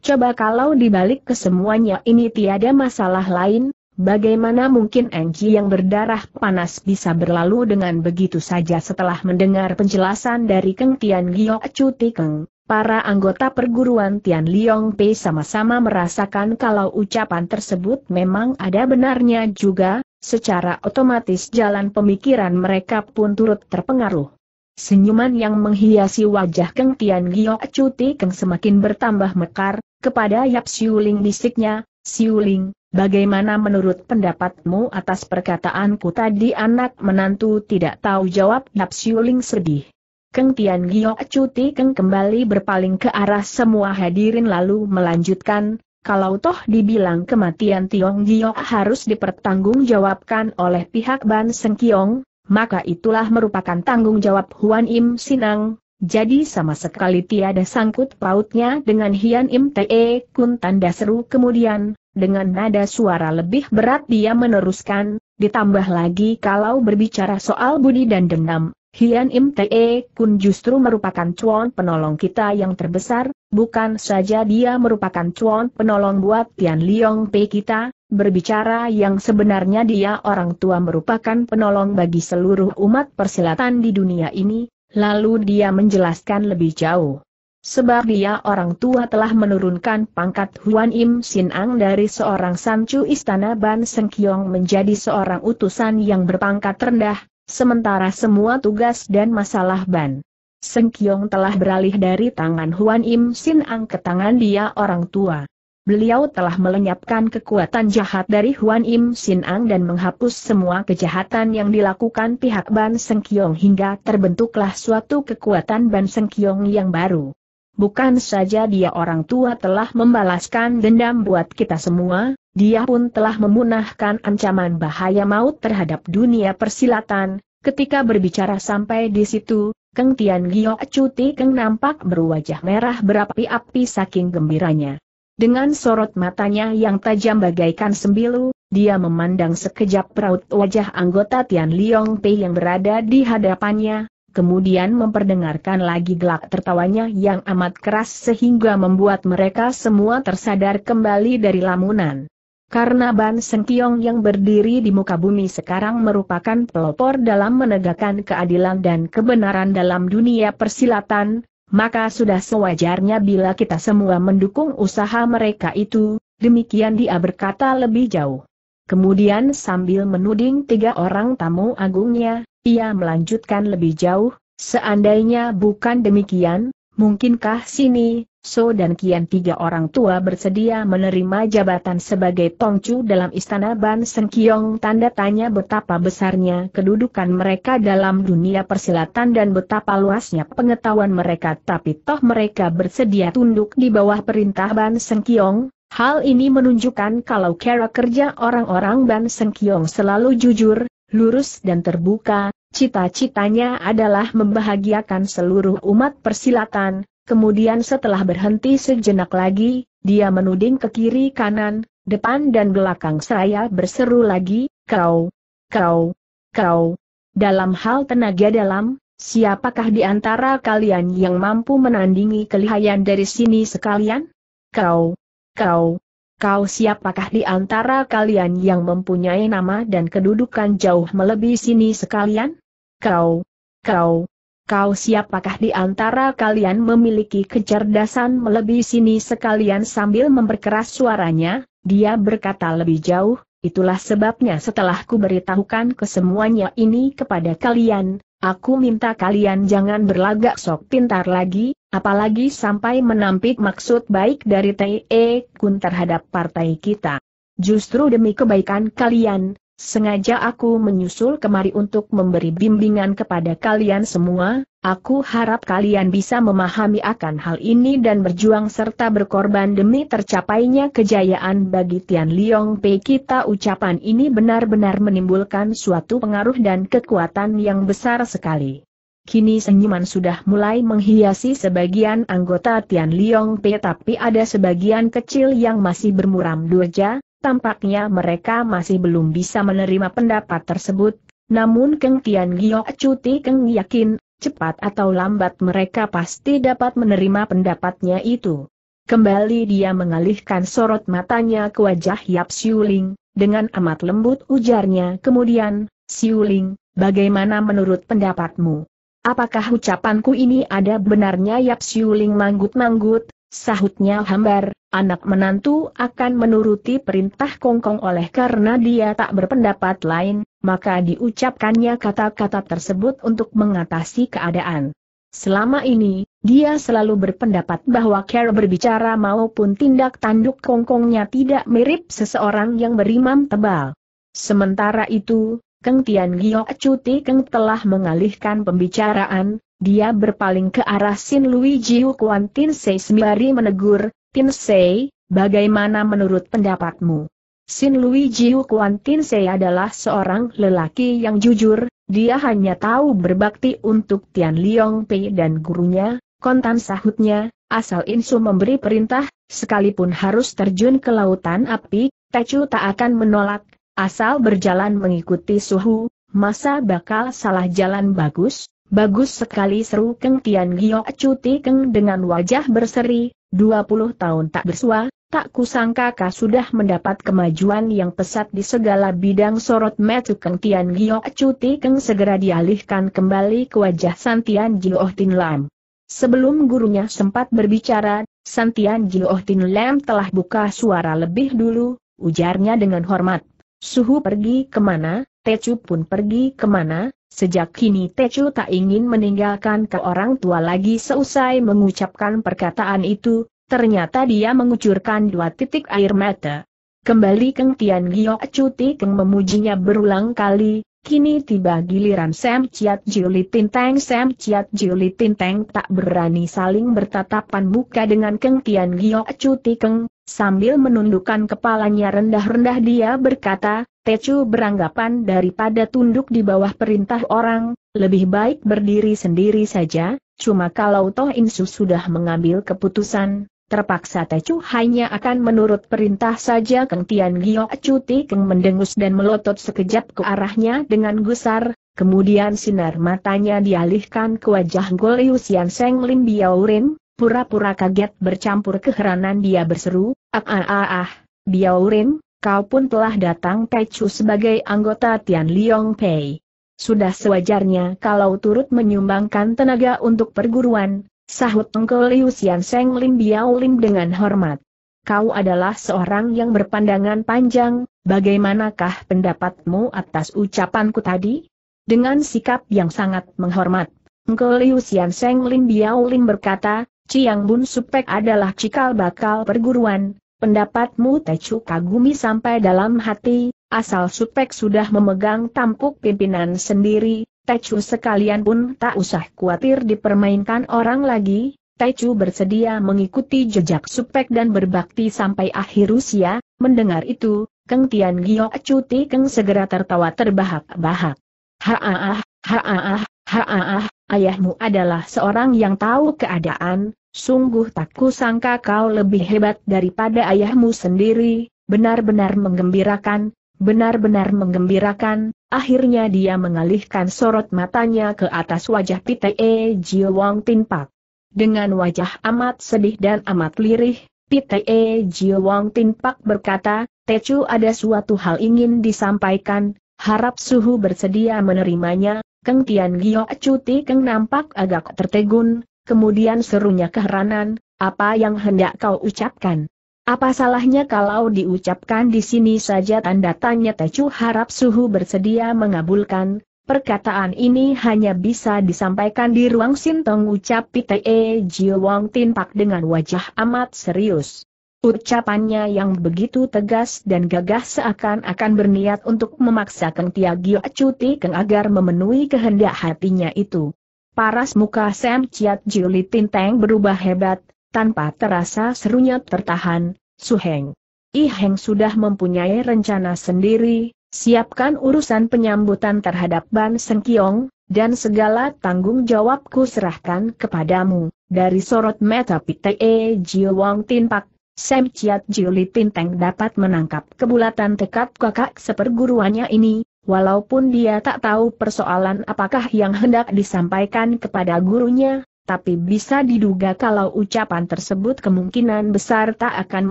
Coba kalau dibalik kesemuanya ini tiada masalah lain, Bagaimana mungkin Ji yang berdarah panas bisa berlalu dengan begitu saja setelah mendengar penjelasan dari Keng Tian Giok Chu Keng? Para anggota perguruan Tian Liong Pei sama-sama merasakan kalau ucapan tersebut memang ada benarnya juga, secara otomatis jalan pemikiran mereka pun turut terpengaruh. Senyuman yang menghiasi wajah Keng Tian Gio Cuti Keng semakin bertambah mekar, kepada Yap Siuling bisiknya, Siuling, bagaimana menurut pendapatmu atas perkataanku tadi anak menantu tidak tahu jawab Yap Siuling sedih. Keng Tian Giok Cuti Keng kembali berpaling ke arah semua hadirin lalu melanjutkan, kalau toh dibilang kematian Tiong Giok harus dipertanggungjawabkan oleh pihak Ban Seng Kiong, maka itulah merupakan tanggung jawab Huan Im Sinang, jadi sama sekali tiada sangkut pautnya dengan Hian Im Te Kun tanda seru kemudian, dengan nada suara lebih berat dia meneruskan, ditambah lagi kalau berbicara soal budi dan dendam, Hian Im Te e Kun justru merupakan cuan penolong kita yang terbesar, bukan saja dia merupakan cuan penolong buat Tian Liong Pe kita, berbicara yang sebenarnya dia orang tua merupakan penolong bagi seluruh umat persilatan di dunia ini, lalu dia menjelaskan lebih jauh. Sebab dia orang tua telah menurunkan pangkat Huan Im Sin Ang dari seorang sancu istana Ban Kiong menjadi seorang utusan yang berpangkat rendah, Sementara semua tugas dan masalah Ban Seng telah beralih dari tangan Huan Im Sin Ang ke tangan dia orang tua. Beliau telah melenyapkan kekuatan jahat dari Huan Im Sin Ang dan menghapus semua kejahatan yang dilakukan pihak Ban Seng hingga terbentuklah suatu kekuatan Ban Seng yang baru. Bukan saja dia orang tua telah membalaskan dendam buat kita semua, dia pun telah memunahkan ancaman bahaya maut terhadap dunia persilatan, ketika berbicara sampai di situ, Keng Tian Gio Cuti Keng nampak berwajah merah berapi-api saking gembiranya. Dengan sorot matanya yang tajam bagaikan sembilu, dia memandang sekejap peraut wajah anggota Tian Liong Pei yang berada di hadapannya, kemudian memperdengarkan lagi gelak tertawanya yang amat keras sehingga membuat mereka semua tersadar kembali dari lamunan. Karena Ban Sengkiong yang berdiri di muka bumi sekarang merupakan pelopor dalam menegakkan keadilan dan kebenaran dalam dunia persilatan, maka sudah sewajarnya bila kita semua mendukung usaha mereka itu, demikian dia berkata lebih jauh. Kemudian sambil menuding tiga orang tamu agungnya, ia melanjutkan lebih jauh, seandainya bukan demikian, Mungkinkah sini, So dan Kian tiga orang tua bersedia menerima jabatan sebagai Tongcu dalam istana Ban Sengkiong tanda tanya betapa besarnya kedudukan mereka dalam dunia persilatan dan betapa luasnya pengetahuan mereka tapi toh mereka bersedia tunduk di bawah perintah Ban Sengkiong. Hal ini menunjukkan kalau cara kerja orang-orang Ban Sengkiong selalu jujur, lurus dan terbuka, Cita-citanya adalah membahagiakan seluruh umat persilatan, kemudian setelah berhenti sejenak lagi, dia menuding ke kiri kanan, depan dan belakang saya berseru lagi, kau, kau, kau. Dalam hal tenaga dalam, siapakah di antara kalian yang mampu menandingi kelihayan dari sini sekalian? Kau, kau, kau siapakah di antara kalian yang mempunyai nama dan kedudukan jauh melebihi sini sekalian? Kau, kau, kau siapakah di antara kalian memiliki kecerdasan melebihi sini sekalian sambil memperkeras suaranya, dia berkata lebih jauh, itulah sebabnya setelah ku beritahukan kesemuanya ini kepada kalian, Aku minta kalian jangan berlagak sok pintar lagi, apalagi sampai menampik maksud baik dari T.E. Kun terhadap partai kita. Justru demi kebaikan kalian, Sengaja aku menyusul kemari untuk memberi bimbingan kepada kalian semua, aku harap kalian bisa memahami akan hal ini dan berjuang serta berkorban demi tercapainya kejayaan bagi Tian Liong Pei kita ucapan ini benar-benar menimbulkan suatu pengaruh dan kekuatan yang besar sekali. Kini senyuman sudah mulai menghiasi sebagian anggota Tian Liong Pei tapi ada sebagian kecil yang masih bermuram durja, Tampaknya mereka masih belum bisa menerima pendapat tersebut, namun Keng Tian Giok Cuti Keng yakin, cepat atau lambat mereka pasti dapat menerima pendapatnya itu. Kembali dia mengalihkan sorot matanya ke wajah Yap Siuling, dengan amat lembut ujarnya kemudian, Siuling, bagaimana menurut pendapatmu? Apakah ucapanku ini ada benarnya Yap Siuling manggut-manggut, Sahutnya hambar, anak menantu akan menuruti perintah Kongkong oleh karena dia tak berpendapat lain, maka diucapkannya kata-kata tersebut untuk mengatasi keadaan. Selama ini, dia selalu berpendapat bahwa Carol berbicara maupun tindak tanduk Kongkongnya tidak mirip seseorang yang berimam tebal. Sementara itu, Keng Tian Gio Cuti Keng telah mengalihkan pembicaraan, dia berpaling ke arah Sin Luigi Kuan Tin Sei sembari menegur, Tin Sei, bagaimana menurut pendapatmu? Sin Luigi Kuan Tin Sei adalah seorang lelaki yang jujur, dia hanya tahu berbakti untuk Tian Liong Pei dan gurunya, kontan sahutnya, asal Insu memberi perintah, sekalipun harus terjun ke lautan api, Tecu tak akan menolak, asal berjalan mengikuti suhu, masa bakal salah jalan bagus? Bagus sekali seru Keng Tian Giok Cuti Keng dengan wajah berseri, 20 tahun tak bersua, tak kusangka kau sudah mendapat kemajuan yang pesat di segala bidang sorot metu Keng Tian Giok Cuti Keng segera dialihkan kembali ke wajah Santian Gioh Tin Lam. Sebelum gurunya sempat berbicara, Santian Gioh Tin Lam telah buka suara lebih dulu, ujarnya dengan hormat. Suhu pergi kemana, Tecu pun pergi kemana, Sejak kini Tecu tak ingin meninggalkan ke orang tua lagi seusai mengucapkan perkataan itu, ternyata dia mengucurkan dua titik air mata. Kembali Keng Tian Giok Cuti Keng memujinya berulang kali, Kini tiba giliran Sam Ciat Juli Tinteng Sam Ciat Juli Tinteng tak berani saling bertatapan muka dengan Keng Tian Giok Cuti Keng, sambil menundukkan kepalanya rendah-rendah dia berkata, Tecu beranggapan daripada tunduk di bawah perintah orang, lebih baik berdiri sendiri saja, cuma kalau Toh Insu sudah mengambil keputusan, terpaksa Tecu hanya akan menurut perintah saja Keng Tian Gio Cuti Keng mendengus dan melotot sekejap ke arahnya dengan gusar, kemudian sinar matanya dialihkan ke wajah Golius Yan Seng Lim Biaurin, pura-pura kaget bercampur keheranan dia berseru, ah ah ah ah, Biaurin, kau pun telah datang Pecu sebagai anggota Tian Liong Pei. Sudah sewajarnya kalau turut menyumbangkan tenaga untuk perguruan, sahut Engkau Liu Xian Seng Lim Biao Lim dengan hormat. Kau adalah seorang yang berpandangan panjang, bagaimanakah pendapatmu atas ucapanku tadi? Dengan sikap yang sangat menghormat, Engkau Liu Xian Seng Lim Biao Lim berkata, Ciang Bun Supek adalah cikal bakal perguruan, Pendapatmu Tecu kagumi sampai dalam hati, asal Supek sudah memegang tampuk pimpinan sendiri, Tecu sekalian pun tak usah khawatir dipermainkan orang lagi, Tecu bersedia mengikuti jejak Supek dan berbakti sampai akhir usia, mendengar itu, Keng Tian Gio Cuti Keng segera tertawa terbahak-bahak. Haaah, haaah, haaah, ayahmu adalah seorang yang tahu keadaan, Sungguh tak kusangka kau lebih hebat daripada ayahmu sendiri, benar-benar menggembirakan, benar-benar menggembirakan, akhirnya dia mengalihkan sorot matanya ke atas wajah Pite e Jio Wong Tin Pak. Dengan wajah amat sedih dan amat lirih, Pite e Jio Wong Tin Pak berkata, Tecu ada suatu hal ingin disampaikan, harap suhu bersedia menerimanya, Keng Tian Gio Cuti Keng nampak agak tertegun, Kemudian serunya keheranan, apa yang hendak kau ucapkan? Apa salahnya kalau diucapkan di sini saja tanda tanya Tecu harap suhu bersedia mengabulkan, perkataan ini hanya bisa disampaikan di ruang sintong ucap Pite Tin e Tinpak dengan wajah amat serius. Ucapannya yang begitu tegas dan gagah seakan-akan berniat untuk memaksa memaksakan Tiagio Cuti Keng agar memenuhi kehendak hatinya itu. Paras muka Sam Chiat Juli Tinteng berubah hebat, tanpa terasa serunya tertahan, Su Heng, I Heng sudah mempunyai rencana sendiri, siapkan urusan penyambutan terhadap Ban Sengkiong, dan segala tanggung jawabku serahkan kepadamu. Dari sorot mata Pite e Jiu Wong Tin Pak, Sam Chiat Juli Tinteng dapat menangkap kebulatan tekad kakak seperguruannya ini, Walaupun dia tak tahu persoalan apakah yang hendak disampaikan kepada gurunya, tapi bisa diduga kalau ucapan tersebut kemungkinan besar tak akan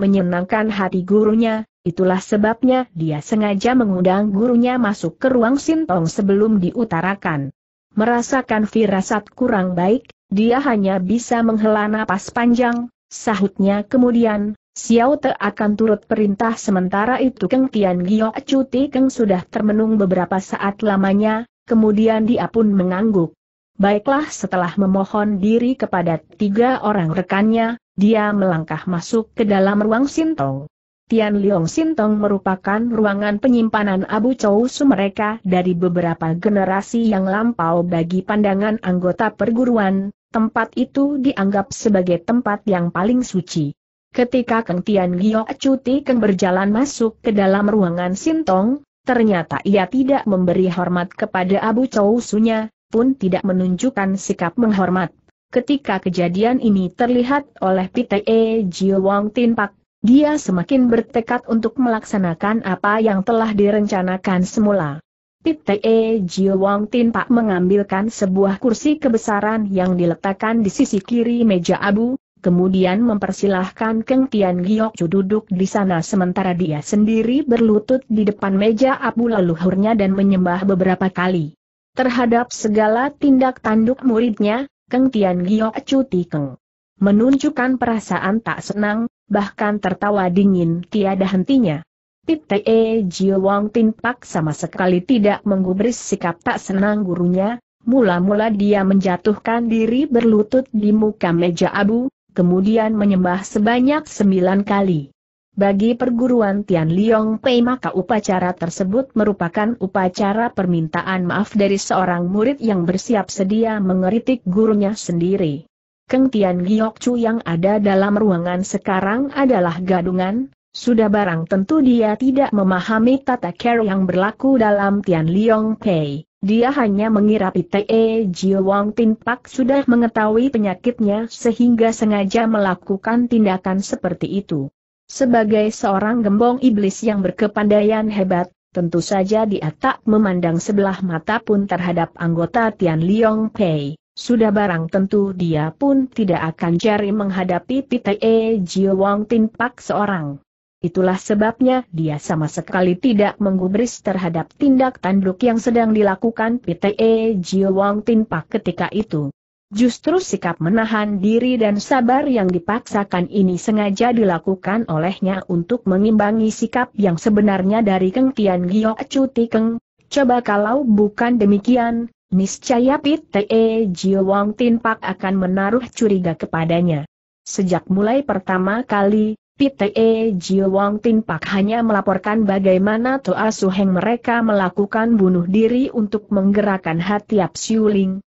menyenangkan hati gurunya, itulah sebabnya dia sengaja mengundang gurunya masuk ke ruang sintong sebelum diutarakan. Merasakan firasat kurang baik, dia hanya bisa menghela napas panjang, sahutnya kemudian, Xiao Te akan turut perintah sementara itu Keng Tian Giok Cuti Keng sudah termenung beberapa saat lamanya, kemudian dia pun mengangguk. Baiklah setelah memohon diri kepada tiga orang rekannya, dia melangkah masuk ke dalam ruang Sintong. Tian Liong Sintong merupakan ruangan penyimpanan Abu Chou Su mereka dari beberapa generasi yang lampau bagi pandangan anggota perguruan, tempat itu dianggap sebagai tempat yang paling suci. Ketika Keng Tian Giok Cuti Keng berjalan masuk ke dalam ruangan Sintong, ternyata ia tidak memberi hormat kepada Abu Chow Sunya, pun tidak menunjukkan sikap menghormat. Ketika kejadian ini terlihat oleh PTE Jiu Wong Tin Pak, dia semakin bertekad untuk melaksanakan apa yang telah direncanakan semula. PTE Jiu Wong Tin Pak mengambilkan sebuah kursi kebesaran yang diletakkan di sisi kiri meja Abu kemudian mempersilahkan Keng Tian Chu duduk di sana sementara dia sendiri berlutut di depan meja abu leluhurnya dan menyembah beberapa kali. Terhadap segala tindak tanduk muridnya, Keng Tian Giokju Tikeng menunjukkan perasaan tak senang, bahkan tertawa dingin tiada hentinya. Pipte Jiu Wong Tin Pak sama sekali tidak menggubris sikap tak senang gurunya, mula-mula dia menjatuhkan diri berlutut di muka meja abu, kemudian menyembah sebanyak sembilan kali. Bagi perguruan Tian Liong Pei maka upacara tersebut merupakan upacara permintaan maaf dari seorang murid yang bersiap sedia mengeritik gurunya sendiri. Keng Tian Giok Chu yang ada dalam ruangan sekarang adalah gadungan, sudah barang tentu dia tidak memahami tata care yang berlaku dalam Tian Liong Pei. Dia hanya mengira P.T.E. Jio Wang Tin Pak sudah mengetahui penyakitnya sehingga sengaja melakukan tindakan seperti itu. Sebagai seorang gembong iblis yang berkepandaian hebat, tentu saja dia tak memandang sebelah mata pun terhadap anggota Tian Liong Pei. Sudah barang tentu dia pun tidak akan jari menghadapi P.T.E. Jio Wang Tin Pak seorang. Itulah sebabnya dia sama sekali tidak menggubris terhadap tindak tanduk yang sedang dilakukan PTE Jiu Wang Tinpak ketika itu. Justru sikap menahan diri dan sabar yang dipaksakan ini sengaja dilakukan olehnya untuk mengimbangi sikap yang sebenarnya dari Keng Tian Gio Cuti Keng. Coba kalau bukan demikian, niscaya PTE Jiu Wang Tinpak akan menaruh curiga kepadanya. Sejak mulai pertama kali, PTE e Jiu Wong Tin Pak hanya melaporkan bagaimana Toa Suheng mereka melakukan bunuh diri untuk menggerakkan hati Yap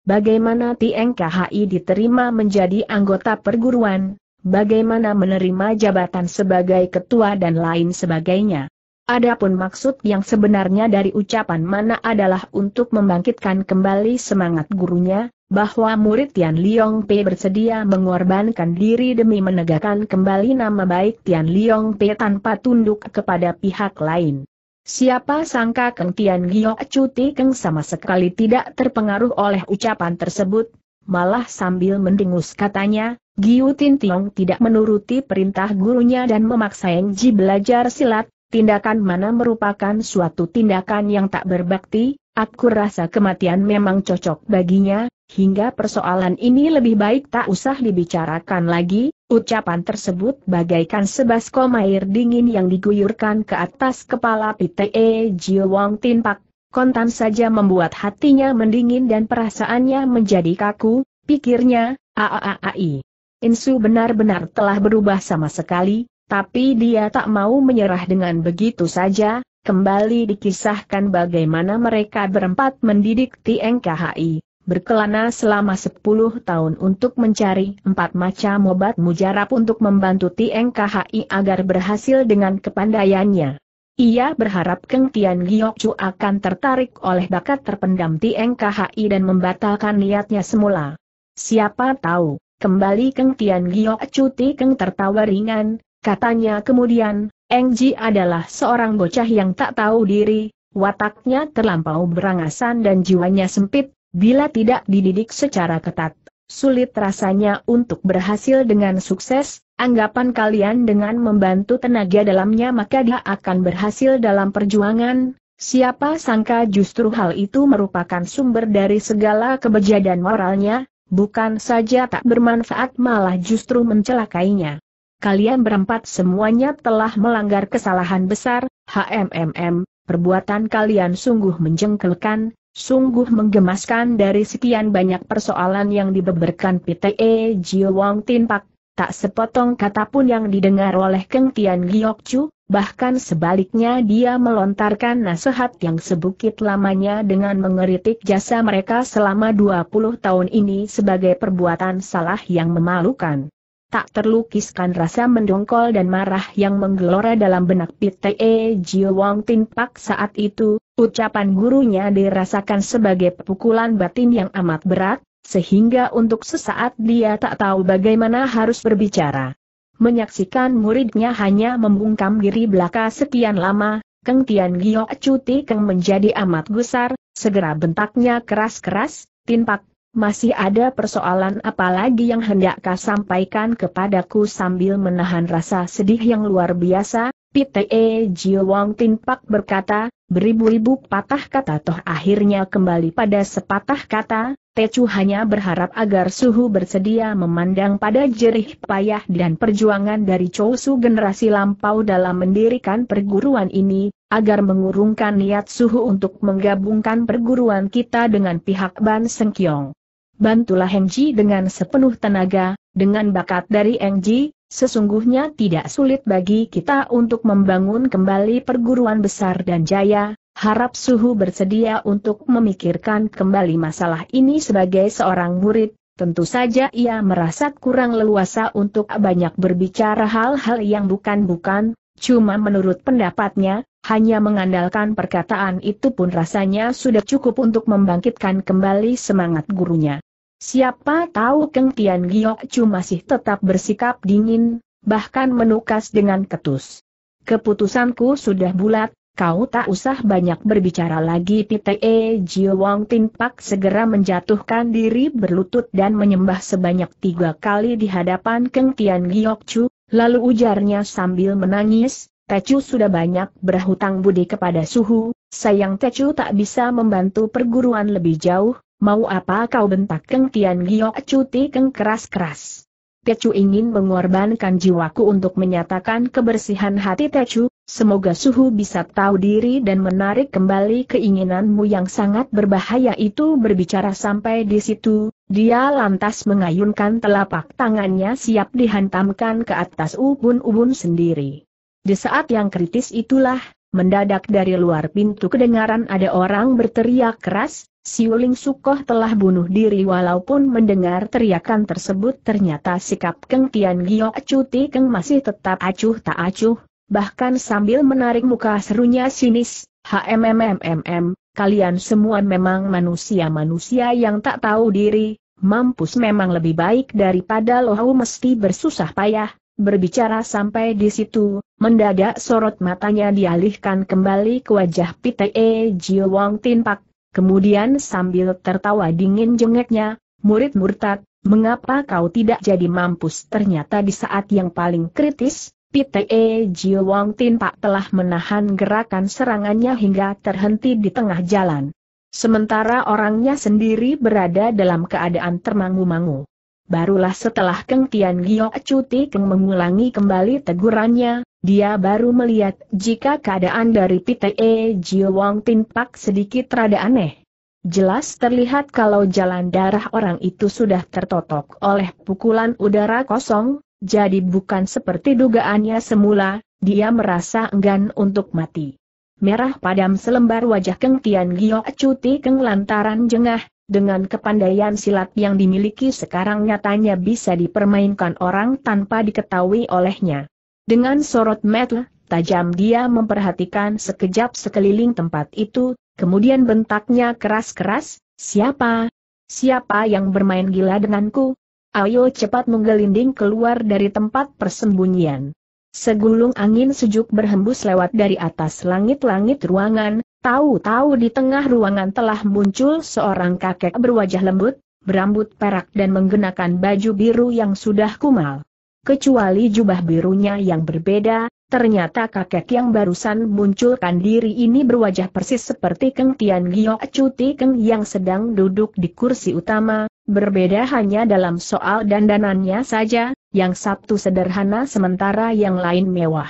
bagaimana Tieng Khai diterima menjadi anggota perguruan, bagaimana menerima jabatan sebagai ketua dan lain sebagainya. Adapun maksud yang sebenarnya dari ucapan mana adalah untuk membangkitkan kembali semangat gurunya, bahwa murid Tian Liong Pe bersedia mengorbankan diri demi menegakkan kembali nama baik Tian Liong Pe tanpa tunduk kepada pihak lain. Siapa sangka Keng Tian Giok Cuti Keng sama sekali tidak terpengaruh oleh ucapan tersebut, malah sambil mendengus katanya, Giu Tin Tiong tidak menuruti perintah gurunya dan memaksa Ji belajar silat, tindakan mana merupakan suatu tindakan yang tak berbakti, aku rasa kematian memang cocok baginya, hingga persoalan ini lebih baik tak usah dibicarakan lagi, ucapan tersebut bagaikan sebaskom air dingin yang diguyurkan ke atas kepala PTE Jiu Wong Tin Pak, kontan saja membuat hatinya mendingin dan perasaannya menjadi kaku, pikirnya, aaai. Insu benar-benar telah berubah sama sekali, tapi dia tak mau menyerah dengan begitu saja, kembali dikisahkan bagaimana mereka berempat mendidik TNKHI, berkelana selama 10 tahun untuk mencari empat macam obat mujarab untuk membantu TNKHI agar berhasil dengan kepandaiannya. Ia berharap Keng Tian Giokcu akan tertarik oleh bakat terpendam TNKHI dan membatalkan niatnya semula. Siapa tahu, kembali Keng Tian Giokcu Ti Keng tertawa ringan, Katanya kemudian, Engji adalah seorang bocah yang tak tahu diri, wataknya terlampau berangasan dan jiwanya sempit, bila tidak dididik secara ketat. Sulit rasanya untuk berhasil dengan sukses, anggapan kalian dengan membantu tenaga dalamnya maka dia akan berhasil dalam perjuangan, siapa sangka justru hal itu merupakan sumber dari segala kebejadan moralnya, bukan saja tak bermanfaat malah justru mencelakainya kalian berempat semuanya telah melanggar kesalahan besar, HMMM, perbuatan kalian sungguh menjengkelkan, sungguh menggemaskan dari sekian banyak persoalan yang dibeberkan PTE Jiu Wong Tin Pak, tak sepotong kata pun yang didengar oleh Keng Tian Giok Chu, bahkan sebaliknya dia melontarkan nasihat yang sebukit lamanya dengan mengeritik jasa mereka selama 20 tahun ini sebagai perbuatan salah yang memalukan tak terlukiskan rasa mendongkol dan marah yang menggelora dalam benak Pite e Jio Wong Tin Pak saat itu, ucapan gurunya dirasakan sebagai pukulan batin yang amat berat, sehingga untuk sesaat dia tak tahu bagaimana harus berbicara. Menyaksikan muridnya hanya membungkam diri belaka sekian lama, Keng Tian Giok Cuti Keng menjadi amat gusar, segera bentaknya keras-keras, Tin Pak masih ada persoalan apalagi yang hendak kau sampaikan kepadaku sambil menahan rasa sedih yang luar biasa? Pte Jiu Wang Tin Pak berkata, beribu-ribu patah kata toh akhirnya kembali pada sepatah kata, Tecu hanya berharap agar suhu bersedia memandang pada jerih payah dan perjuangan dari Chosu generasi lampau dalam mendirikan perguruan ini, agar mengurungkan niat Suhu untuk menggabungkan perguruan kita dengan pihak Ban Sengkiong. Bantulah Engji dengan sepenuh tenaga, dengan bakat dari Engji, sesungguhnya tidak sulit bagi kita untuk membangun kembali perguruan besar dan jaya, harap Suhu bersedia untuk memikirkan kembali masalah ini sebagai seorang murid, tentu saja ia merasa kurang leluasa untuk banyak berbicara hal-hal yang bukan-bukan, cuma menurut pendapatnya, hanya mengandalkan perkataan itu pun rasanya sudah cukup untuk membangkitkan kembali semangat gurunya. Siapa tahu Keng Tian Chu masih tetap bersikap dingin, bahkan menukas dengan ketus. Keputusanku sudah bulat, kau tak usah banyak berbicara lagi PTE Jiwang Wang Tin Pak segera menjatuhkan diri berlutut dan menyembah sebanyak tiga kali di hadapan Keng Tian Chu. lalu ujarnya sambil menangis, Tecu sudah banyak berhutang budi kepada Suhu, sayang Tecu tak bisa membantu perguruan lebih jauh, mau apa kau bentak Keng Tian Giok Cuti Keng keras-keras. Tecu ingin mengorbankan jiwaku untuk menyatakan kebersihan hati Tecu, semoga Suhu bisa tahu diri dan menarik kembali keinginanmu yang sangat berbahaya itu berbicara sampai di situ, dia lantas mengayunkan telapak tangannya siap dihantamkan ke atas ubun-ubun sendiri. Di saat yang kritis itulah, mendadak dari luar pintu kedengaran ada orang berteriak keras, Siuling Sukoh telah bunuh diri walaupun mendengar teriakan tersebut ternyata sikap Keng Tian Gio Acuti Keng masih tetap acuh tak acuh, bahkan sambil menarik muka serunya sinis, HMMMMM, kalian semua memang manusia-manusia yang tak tahu diri, mampus memang lebih baik daripada lohau mesti bersusah payah, Berbicara sampai di situ, mendadak sorot matanya dialihkan kembali ke wajah Pte Jio Wang Tin Pak. Kemudian sambil tertawa dingin jengeknya, murid murtad, mengapa kau tidak jadi mampus? Ternyata di saat yang paling kritis, Pte Jio Wang Tin Pak telah menahan gerakan serangannya hingga terhenti di tengah jalan. Sementara orangnya sendiri berada dalam keadaan termangu-mangu. Barulah setelah Keng Tian Giok Cuti Keng mengulangi kembali tegurannya, dia baru melihat jika keadaan dari PTE Jiu Wang Tin Pak sedikit rada aneh. Jelas terlihat kalau jalan darah orang itu sudah tertotok oleh pukulan udara kosong, jadi bukan seperti dugaannya semula, dia merasa enggan untuk mati. Merah padam selembar wajah Keng Tian Giok Cuti Keng lantaran jengah, dengan kepandaian silat yang dimiliki sekarang nyatanya bisa dipermainkan orang tanpa diketahui olehnya. Dengan sorot mata tajam dia memperhatikan sekejap sekeliling tempat itu, kemudian bentaknya keras-keras, siapa? Siapa yang bermain gila denganku? Ayo cepat menggelinding keluar dari tempat persembunyian. Segulung angin sejuk berhembus lewat dari atas langit-langit ruangan, Tahu-tahu di tengah ruangan telah muncul seorang kakek berwajah lembut, berambut perak dan menggunakan baju biru yang sudah kumal. Kecuali jubah birunya yang berbeda, ternyata kakek yang barusan munculkan diri ini berwajah persis seperti Keng Tian Giok Cuti Keng yang sedang duduk di kursi utama, berbeda hanya dalam soal dandanannya saja, yang satu sederhana sementara yang lain mewah.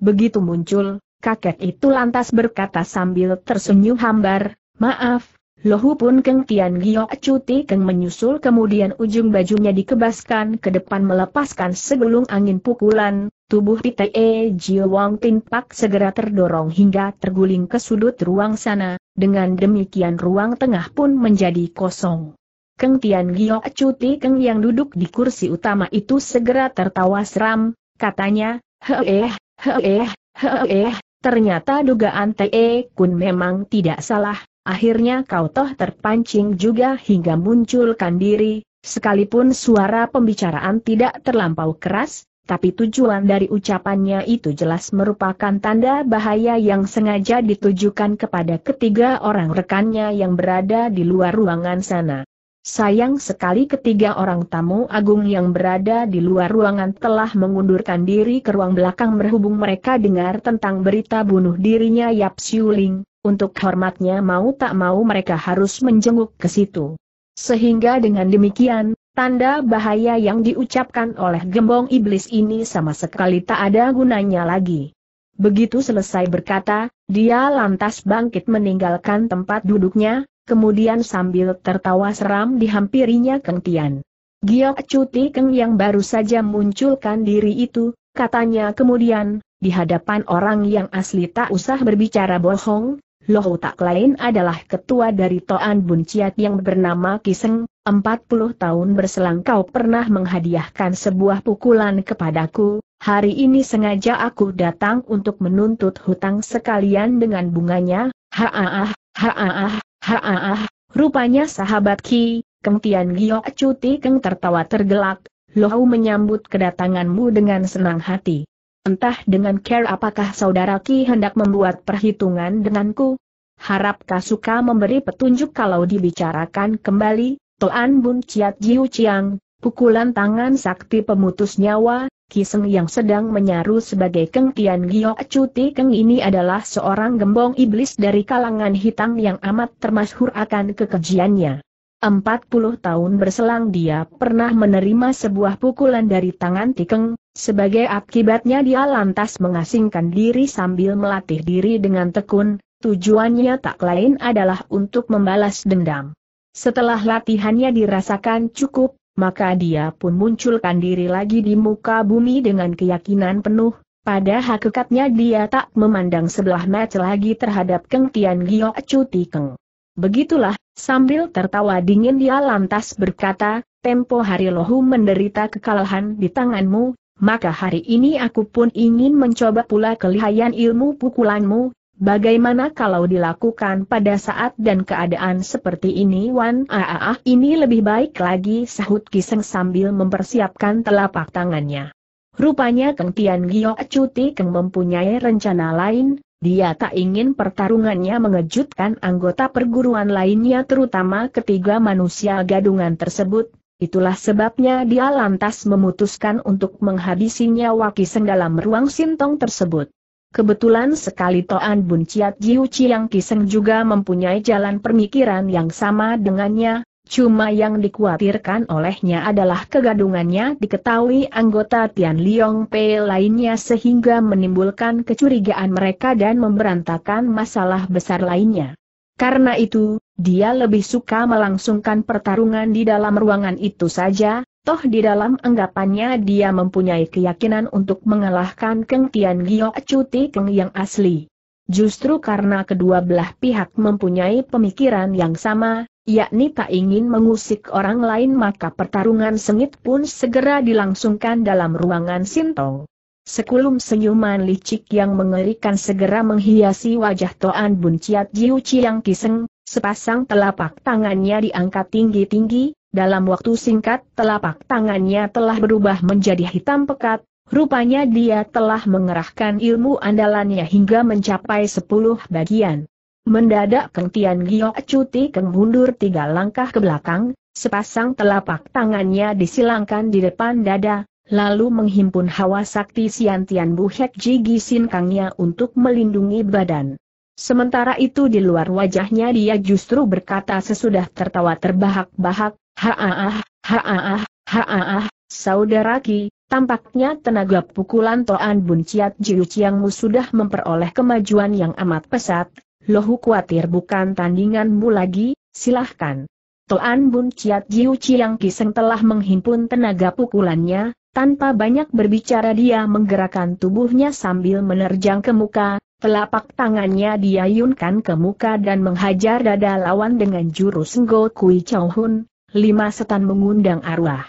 Begitu muncul, kakek itu lantas berkata sambil tersenyum hambar, maaf, Lohu pun Keng Tian Giok cuti Keng menyusul kemudian ujung bajunya dikebaskan ke depan melepaskan segelung angin pukulan, tubuh Pite Jiu Wang Tin Pak segera terdorong hingga terguling ke sudut ruang sana, dengan demikian ruang tengah pun menjadi kosong. Keng Tian Giok cuti Keng yang duduk di kursi utama itu segera tertawa seram, katanya, heeh, heeh, heeh, Ternyata dugaan T.E. Kun memang tidak salah, akhirnya kau toh terpancing juga hingga munculkan diri, sekalipun suara pembicaraan tidak terlampau keras, tapi tujuan dari ucapannya itu jelas merupakan tanda bahaya yang sengaja ditujukan kepada ketiga orang rekannya yang berada di luar ruangan sana. Sayang sekali ketiga orang tamu agung yang berada di luar ruangan telah mengundurkan diri ke ruang belakang berhubung mereka dengar tentang berita bunuh dirinya Yap Siuling, untuk hormatnya mau tak mau mereka harus menjenguk ke situ. Sehingga dengan demikian, tanda bahaya yang diucapkan oleh gembong iblis ini sama sekali tak ada gunanya lagi. Begitu selesai berkata, dia lantas bangkit meninggalkan tempat duduknya, Kemudian sambil tertawa seram dihampirinya Keng Tian. Giok Cuti Keng yang baru saja munculkan diri itu, katanya kemudian, di hadapan orang yang asli tak usah berbicara bohong, Lohu tak lain adalah ketua dari Toan Bunciat yang bernama Kiseng, 40 tahun berselang kau pernah menghadiahkan sebuah pukulan kepadaku, hari ini sengaja aku datang untuk menuntut hutang sekalian dengan bunganya, haaah, haaah, rupanya sahabat Ki, Keng Tian Giok Cuti Keng tertawa tergelak, Lohau menyambut kedatanganmu dengan senang hati. Entah dengan care apakah saudara Ki hendak membuat perhitungan denganku? Harap suka memberi petunjuk kalau dibicarakan kembali, Toan Bun Ciat Jiu Chiang, pukulan tangan sakti pemutus nyawa, Kiseng yang sedang menyaru sebagai Keng Tian Giok Cuti Keng ini adalah seorang gembong iblis dari kalangan hitam yang amat termasyhur akan kekejiannya. 40 tahun berselang dia pernah menerima sebuah pukulan dari tangan Tikeng, sebagai akibatnya dia lantas mengasingkan diri sambil melatih diri dengan tekun, tujuannya tak lain adalah untuk membalas dendam. Setelah latihannya dirasakan cukup, maka dia pun munculkan diri lagi di muka bumi dengan keyakinan penuh, pada hakikatnya dia tak memandang sebelah mata lagi terhadap Keng Tian Gio Cuti Keng. Begitulah, sambil tertawa dingin dia lantas berkata, tempo hari lohu menderita kekalahan di tanganmu, maka hari ini aku pun ingin mencoba pula kelihayan ilmu pukulanmu, Bagaimana kalau dilakukan pada saat dan keadaan seperti ini Wan Aaah ah, ah, ini lebih baik lagi sahut Kiseng sambil mempersiapkan telapak tangannya. Rupanya Keng Tian Giyo Cuti Keng mempunyai rencana lain, dia tak ingin pertarungannya mengejutkan anggota perguruan lainnya terutama ketiga manusia gadungan tersebut, itulah sebabnya dia lantas memutuskan untuk menghabisinya nyawa Kiseng dalam ruang sintong tersebut. Kebetulan sekali Toan Bun Ciat Jiu Chiang Kiseng juga mempunyai jalan pemikiran yang sama dengannya, cuma yang dikhawatirkan olehnya adalah kegadungannya diketahui anggota Tian Liong Pei lainnya sehingga menimbulkan kecurigaan mereka dan memberantakan masalah besar lainnya. Karena itu, dia lebih suka melangsungkan pertarungan di dalam ruangan itu saja, Toh di dalam anggapannya dia mempunyai keyakinan untuk mengalahkan Keng Tian Gio Cuti Keng yang asli. Justru karena kedua belah pihak mempunyai pemikiran yang sama, yakni tak ingin mengusik orang lain maka pertarungan sengit pun segera dilangsungkan dalam ruangan Sintong. Sekulum senyuman licik yang mengerikan segera menghiasi wajah Toan Bunciat Jiu Chiang Kiseng, sepasang telapak tangannya diangkat tinggi-tinggi, dalam waktu singkat telapak tangannya telah berubah menjadi hitam pekat, rupanya dia telah mengerahkan ilmu andalannya hingga mencapai sepuluh bagian. Mendadak Keng Tian Giok cuti Keng mundur tiga langkah ke belakang, sepasang telapak tangannya disilangkan di depan dada, lalu menghimpun hawa sakti Sian Tian Bu Hek Ji Sin Kangnya untuk melindungi badan. Sementara itu di luar wajahnya dia justru berkata sesudah tertawa terbahak-bahak, Haa, haa, haa, saudara Ki, tampaknya tenaga pukulan Toan Bun Ciat Jiu Chiangmu sudah memperoleh kemajuan yang amat pesat, lohu khawatir bukan tandinganmu lagi, silahkan. Toan Bun Ciat Jiu Chiang Kiseng telah menghimpun tenaga pukulannya, tanpa banyak berbicara dia menggerakkan tubuhnya sambil menerjang ke muka, telapak tangannya diayunkan ke muka dan menghajar dada lawan dengan jurus Ngo Kui Chow Hun, lima setan mengundang arwah.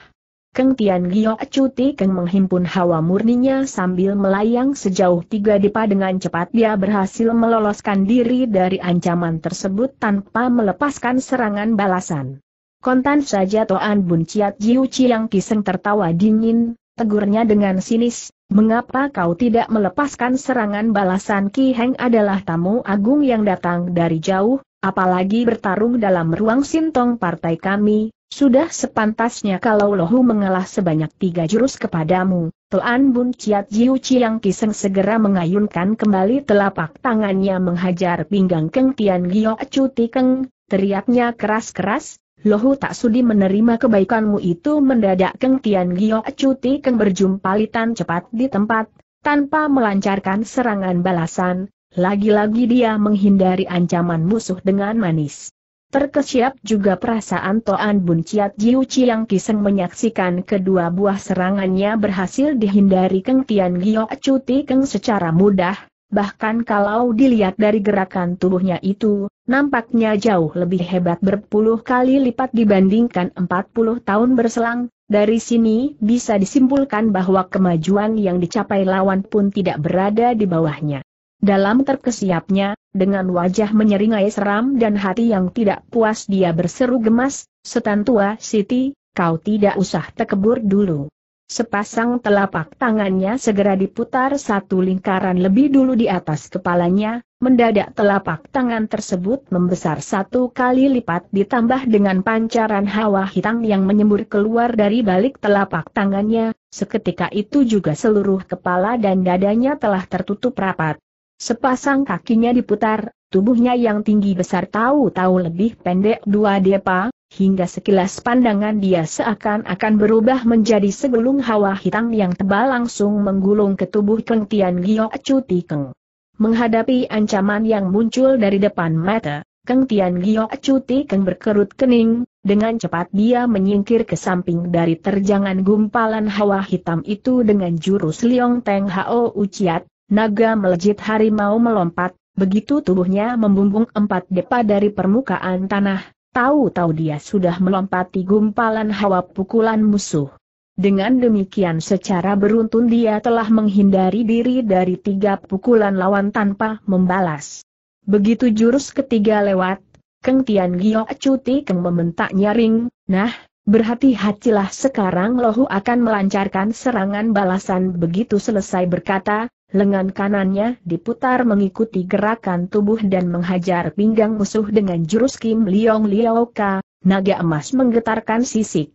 Keng Tian Giok Cuti Keng menghimpun hawa murninya sambil melayang sejauh tiga dipa dengan cepat dia berhasil meloloskan diri dari ancaman tersebut tanpa melepaskan serangan balasan. Kontan saja Toan Bun Ciat Jiu Chiang Kiseng tertawa dingin, tegurnya dengan sinis, mengapa kau tidak melepaskan serangan balasan Ki Heng adalah tamu agung yang datang dari jauh, apalagi bertarung dalam ruang sintong partai kami, sudah sepantasnya kalau Lohu mengalah sebanyak tiga jurus kepadamu. Tuan Bun Ciat Jiu Chiang Kiseng segera mengayunkan kembali telapak tangannya menghajar pinggang Keng Tian Giok Cuti Keng, teriaknya keras-keras, Lohu tak sudi menerima kebaikanmu itu mendadak Keng Tian Giok Cuti Keng berjumpalitan cepat di tempat, tanpa melancarkan serangan balasan, lagi-lagi dia menghindari ancaman musuh dengan manis. Terkesiap juga perasaan Toan Bun Ciat Jiu Chiang Kiseng menyaksikan kedua buah serangannya berhasil dihindari Keng Tian Giok Cuti Keng secara mudah, bahkan kalau dilihat dari gerakan tubuhnya itu, nampaknya jauh lebih hebat berpuluh kali lipat dibandingkan empat puluh tahun berselang, dari sini bisa disimpulkan bahwa kemajuan yang dicapai lawan pun tidak berada di bawahnya. Dalam terkesiapnya, dengan wajah menyeringai seram dan hati yang tidak puas dia berseru gemas, setan tua Siti, kau tidak usah tekebur dulu. Sepasang telapak tangannya segera diputar satu lingkaran lebih dulu di atas kepalanya, mendadak telapak tangan tersebut membesar satu kali lipat ditambah dengan pancaran hawa hitam yang menyembur keluar dari balik telapak tangannya, seketika itu juga seluruh kepala dan dadanya telah tertutup rapat. Sepasang kakinya diputar, tubuhnya yang tinggi besar tahu-tahu lebih pendek dua depa, hingga sekilas pandangan dia seakan-akan berubah menjadi segulung hawa hitam yang tebal langsung menggulung ke tubuh Keng Tian Gio Cuti Keng. Menghadapi ancaman yang muncul dari depan mata, Keng Tian Gio Cuti Keng berkerut kening, dengan cepat dia menyingkir ke samping dari terjangan gumpalan hawa hitam itu dengan jurus Liong Teng Hao Uciat, Naga melejit harimau melompat, begitu tubuhnya membumbung empat depa dari permukaan tanah, tahu-tahu dia sudah melompati gumpalan hawa pukulan musuh. Dengan demikian secara beruntun dia telah menghindari diri dari tiga pukulan lawan tanpa membalas. Begitu jurus ketiga lewat, Keng Tian Giok Cuti Keng membentak nyaring, nah, berhati-hatilah sekarang lohu akan melancarkan serangan balasan begitu selesai berkata, lengan kanannya diputar mengikuti gerakan tubuh dan menghajar pinggang musuh dengan jurus Kim Leong Lioka, naga emas menggetarkan sisik.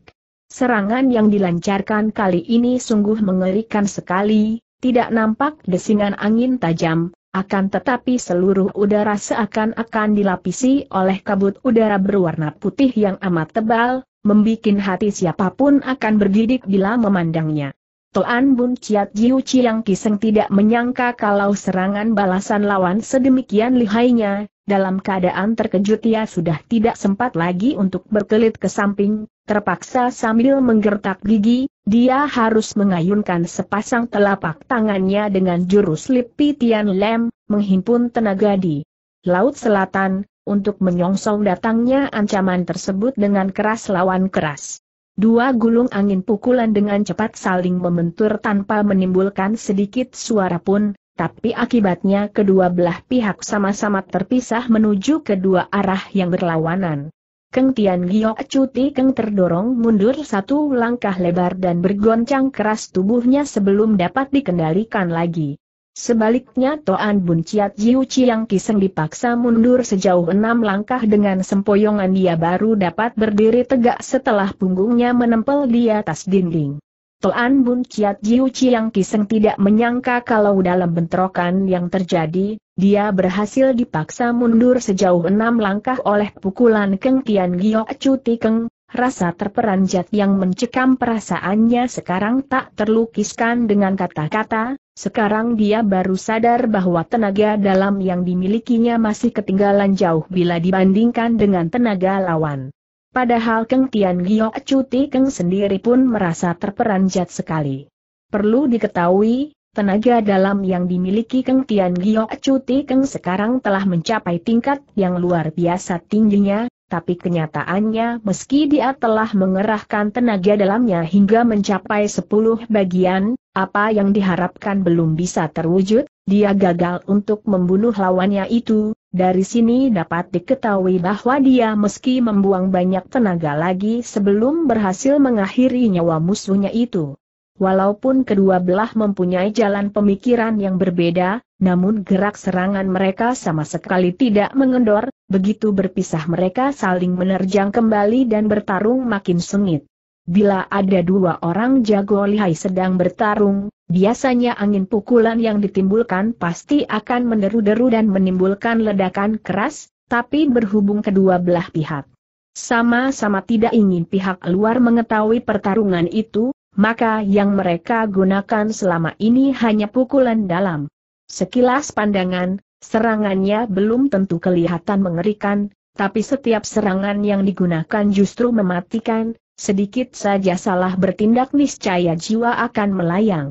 Serangan yang dilancarkan kali ini sungguh mengerikan sekali, tidak nampak desingan angin tajam, akan tetapi seluruh udara seakan-akan dilapisi oleh kabut udara berwarna putih yang amat tebal, membuat hati siapapun akan bergidik bila memandangnya. Toan Bun ciat Jiu Chiang Kiseng tidak menyangka kalau serangan balasan lawan sedemikian lihainya, dalam keadaan terkejut ia sudah tidak sempat lagi untuk berkelit ke samping, terpaksa sambil menggertak gigi, dia harus mengayunkan sepasang telapak tangannya dengan jurus Lipi Tian Lem, menghimpun tenaga di Laut Selatan, untuk menyongsong datangnya ancaman tersebut dengan keras lawan keras. Dua gulung angin pukulan dengan cepat saling membentur tanpa menimbulkan sedikit suara pun, tapi akibatnya kedua belah pihak sama-sama terpisah menuju kedua arah yang berlawanan. Keng Tian Giok Cuti Keng terdorong mundur satu langkah lebar dan bergoncang keras tubuhnya sebelum dapat dikendalikan lagi. Sebaliknya Toan Bun Ciat Jiu Chiang Kiseng dipaksa mundur sejauh enam langkah dengan sempoyongan dia baru dapat berdiri tegak setelah punggungnya menempel di atas dinding. Toan Bun Ciat Jiu Chiang Kiseng tidak menyangka kalau dalam bentrokan yang terjadi, dia berhasil dipaksa mundur sejauh enam langkah oleh pukulan Keng Tian Gio Cuti Keng, rasa terperanjat yang mencekam perasaannya sekarang tak terlukiskan dengan kata-kata, sekarang dia baru sadar bahwa tenaga dalam yang dimilikinya masih ketinggalan jauh bila dibandingkan dengan tenaga lawan. Padahal Keng Tian Giok Cuti Keng sendiri pun merasa terperanjat sekali. Perlu diketahui, tenaga dalam yang dimiliki Keng Tian Giok Cuti Keng sekarang telah mencapai tingkat yang luar biasa tingginya, tapi kenyataannya meski dia telah mengerahkan tenaga dalamnya hingga mencapai 10 bagian, apa yang diharapkan belum bisa terwujud, dia gagal untuk membunuh lawannya itu, dari sini dapat diketahui bahwa dia meski membuang banyak tenaga lagi sebelum berhasil mengakhiri nyawa musuhnya itu. Walaupun kedua belah mempunyai jalan pemikiran yang berbeda, namun gerak serangan mereka sama sekali tidak mengendor, begitu berpisah mereka saling menerjang kembali dan bertarung makin sengit. Bila ada dua orang jago lihai sedang bertarung, biasanya angin pukulan yang ditimbulkan pasti akan menderu-deru dan menimbulkan ledakan keras, tapi berhubung kedua belah pihak. Sama-sama tidak ingin pihak luar mengetahui pertarungan itu, maka yang mereka gunakan selama ini hanya pukulan dalam. Sekilas pandangan, serangannya belum tentu kelihatan mengerikan, tapi setiap serangan yang digunakan justru mematikan, Sedikit saja salah bertindak niscaya jiwa akan melayang.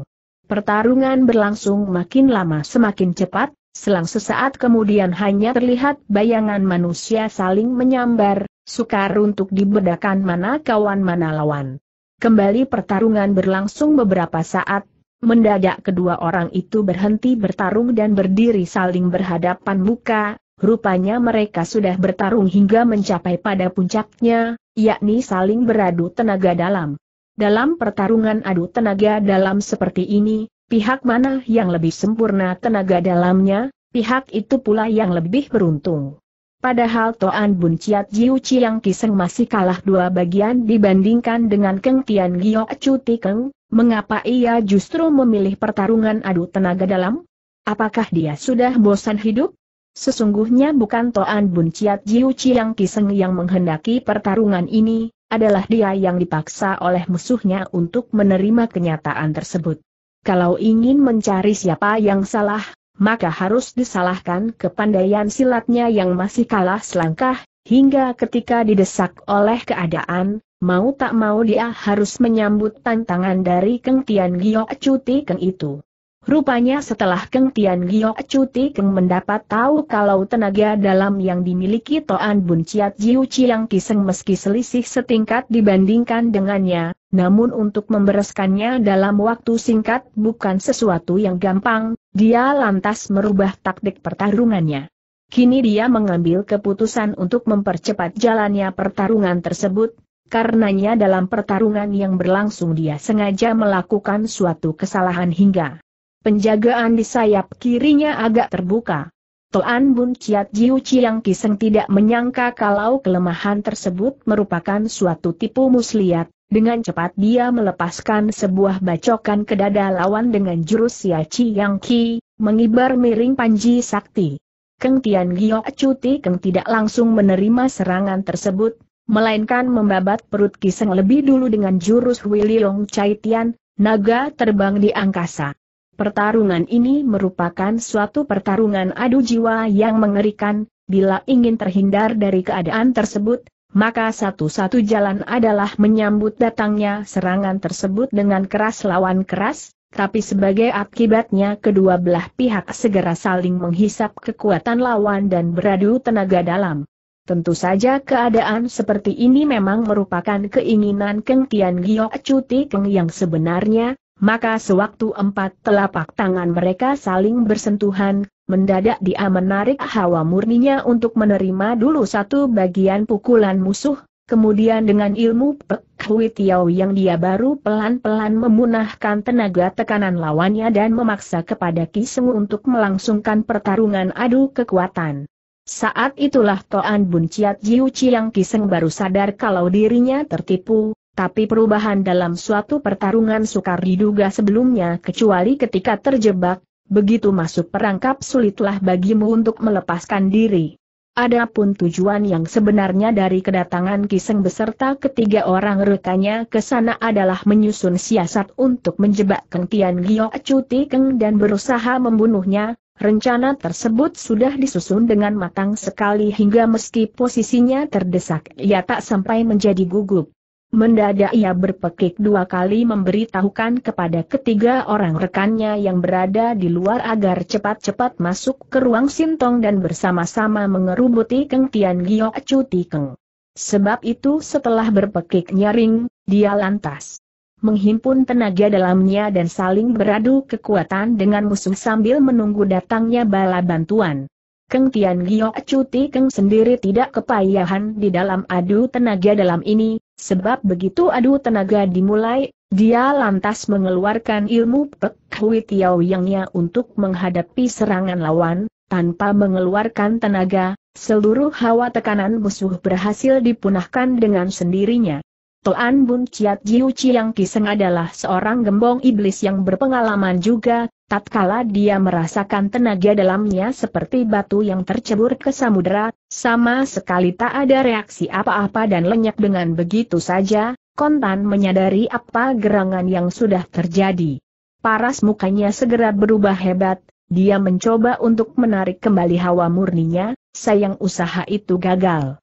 Pertarungan berlangsung makin lama semakin cepat, selang sesaat kemudian hanya terlihat bayangan manusia saling menyambar, sukar untuk dibedakan mana kawan mana lawan. Kembali pertarungan berlangsung beberapa saat, mendadak kedua orang itu berhenti bertarung dan berdiri saling berhadapan muka, Rupanya mereka sudah bertarung hingga mencapai pada puncaknya, yakni saling beradu tenaga dalam. Dalam pertarungan adu tenaga dalam seperti ini, pihak mana yang lebih sempurna tenaga dalamnya, pihak itu pula yang lebih beruntung. Padahal Toan Bun Chiat Jiu Chiang Kiseng masih kalah dua bagian dibandingkan dengan Keng Tian Gio Cuti Keng, mengapa ia justru memilih pertarungan adu tenaga dalam? Apakah dia sudah bosan hidup? Sesungguhnya bukan Toan Bun Ciat Jiu Chiang Kiseng yang menghendaki pertarungan ini, adalah dia yang dipaksa oleh musuhnya untuk menerima kenyataan tersebut. Kalau ingin mencari siapa yang salah, maka harus disalahkan kepandaian silatnya yang masih kalah selangkah, hingga ketika didesak oleh keadaan, mau tak mau dia harus menyambut tantangan dari Keng Tian Giok Cuti Keng itu. Rupanya setelah Keng Tian Gio Cuti Keng mendapat tahu kalau tenaga dalam yang dimiliki Toan Bun Ciat Jiu Chiang Kiseng meski selisih setingkat dibandingkan dengannya, namun untuk membereskannya dalam waktu singkat bukan sesuatu yang gampang, dia lantas merubah taktik pertarungannya. Kini dia mengambil keputusan untuk mempercepat jalannya pertarungan tersebut, karenanya dalam pertarungan yang berlangsung dia sengaja melakukan suatu kesalahan hingga penjagaan di sayap kirinya agak terbuka. Toan Bun Ciat Jiu Chiang Kiseng tidak menyangka kalau kelemahan tersebut merupakan suatu tipu muslihat, dengan cepat dia melepaskan sebuah bacokan ke dada lawan dengan jurus Xia Chiang Ki, mengibar miring Panji Sakti. Keng Tian Giok Cuti Keng tidak langsung menerima serangan tersebut, melainkan membabat perut Kiseng lebih dulu dengan jurus Willy Long Chai Tian, naga terbang di angkasa. Pertarungan ini merupakan suatu pertarungan adu jiwa yang mengerikan, bila ingin terhindar dari keadaan tersebut, maka satu-satu jalan adalah menyambut datangnya serangan tersebut dengan keras lawan keras, tapi sebagai akibatnya kedua belah pihak segera saling menghisap kekuatan lawan dan beradu tenaga dalam. Tentu saja keadaan seperti ini memang merupakan keinginan Keng Tian Giok Cuti Keng yang sebenarnya, maka sewaktu empat telapak tangan mereka saling bersentuhan, mendadak dia menarik hawa murninya untuk menerima dulu satu bagian pukulan musuh, kemudian dengan ilmu Pek Hui Tiao yang dia baru pelan-pelan memunahkan tenaga tekanan lawannya dan memaksa kepada Kisung untuk melangsungkan pertarungan adu kekuatan. Saat itulah Toan Bun Ciat Jiu Chiang Kiseng baru sadar kalau dirinya tertipu, tapi perubahan dalam suatu pertarungan sukar diduga sebelumnya kecuali ketika terjebak, begitu masuk perangkap sulitlah bagimu untuk melepaskan diri. Adapun tujuan yang sebenarnya dari kedatangan Kiseng beserta ketiga orang rekannya ke sana adalah menyusun siasat untuk menjebak Keng Tian Giok Cuti Keng dan berusaha membunuhnya, Rencana tersebut sudah disusun dengan matang sekali hingga meski posisinya terdesak ia tak sampai menjadi gugup. Mendadak ia berpekik dua kali memberitahukan kepada ketiga orang rekannya yang berada di luar agar cepat-cepat masuk ke ruang sintong dan bersama-sama mengerubuti Keng Tian Giok Chu Tikeng. Sebab itu setelah berpekik nyaring, dia lantas menghimpun tenaga dalamnya dan saling beradu kekuatan dengan musuh sambil menunggu datangnya bala bantuan. Keng Tian Giok Cuti Keng sendiri tidak kepayahan di dalam adu tenaga dalam ini, Sebab begitu adu tenaga dimulai, dia lantas mengeluarkan ilmu Pek Hui Tiao Yangnya untuk menghadapi serangan lawan, tanpa mengeluarkan tenaga, seluruh hawa tekanan musuh berhasil dipunahkan dengan sendirinya. Toan Bun Chiat Jiu Chiang Kiseng adalah seorang gembong iblis yang berpengalaman juga, tatkala dia merasakan tenaga dalamnya seperti batu yang tercebur ke samudera, sama sekali tak ada reaksi apa-apa dan lenyap dengan begitu saja, kontan menyadari apa gerangan yang sudah terjadi. Paras mukanya segera berubah hebat, dia mencoba untuk menarik kembali hawa murninya, sayang usaha itu gagal.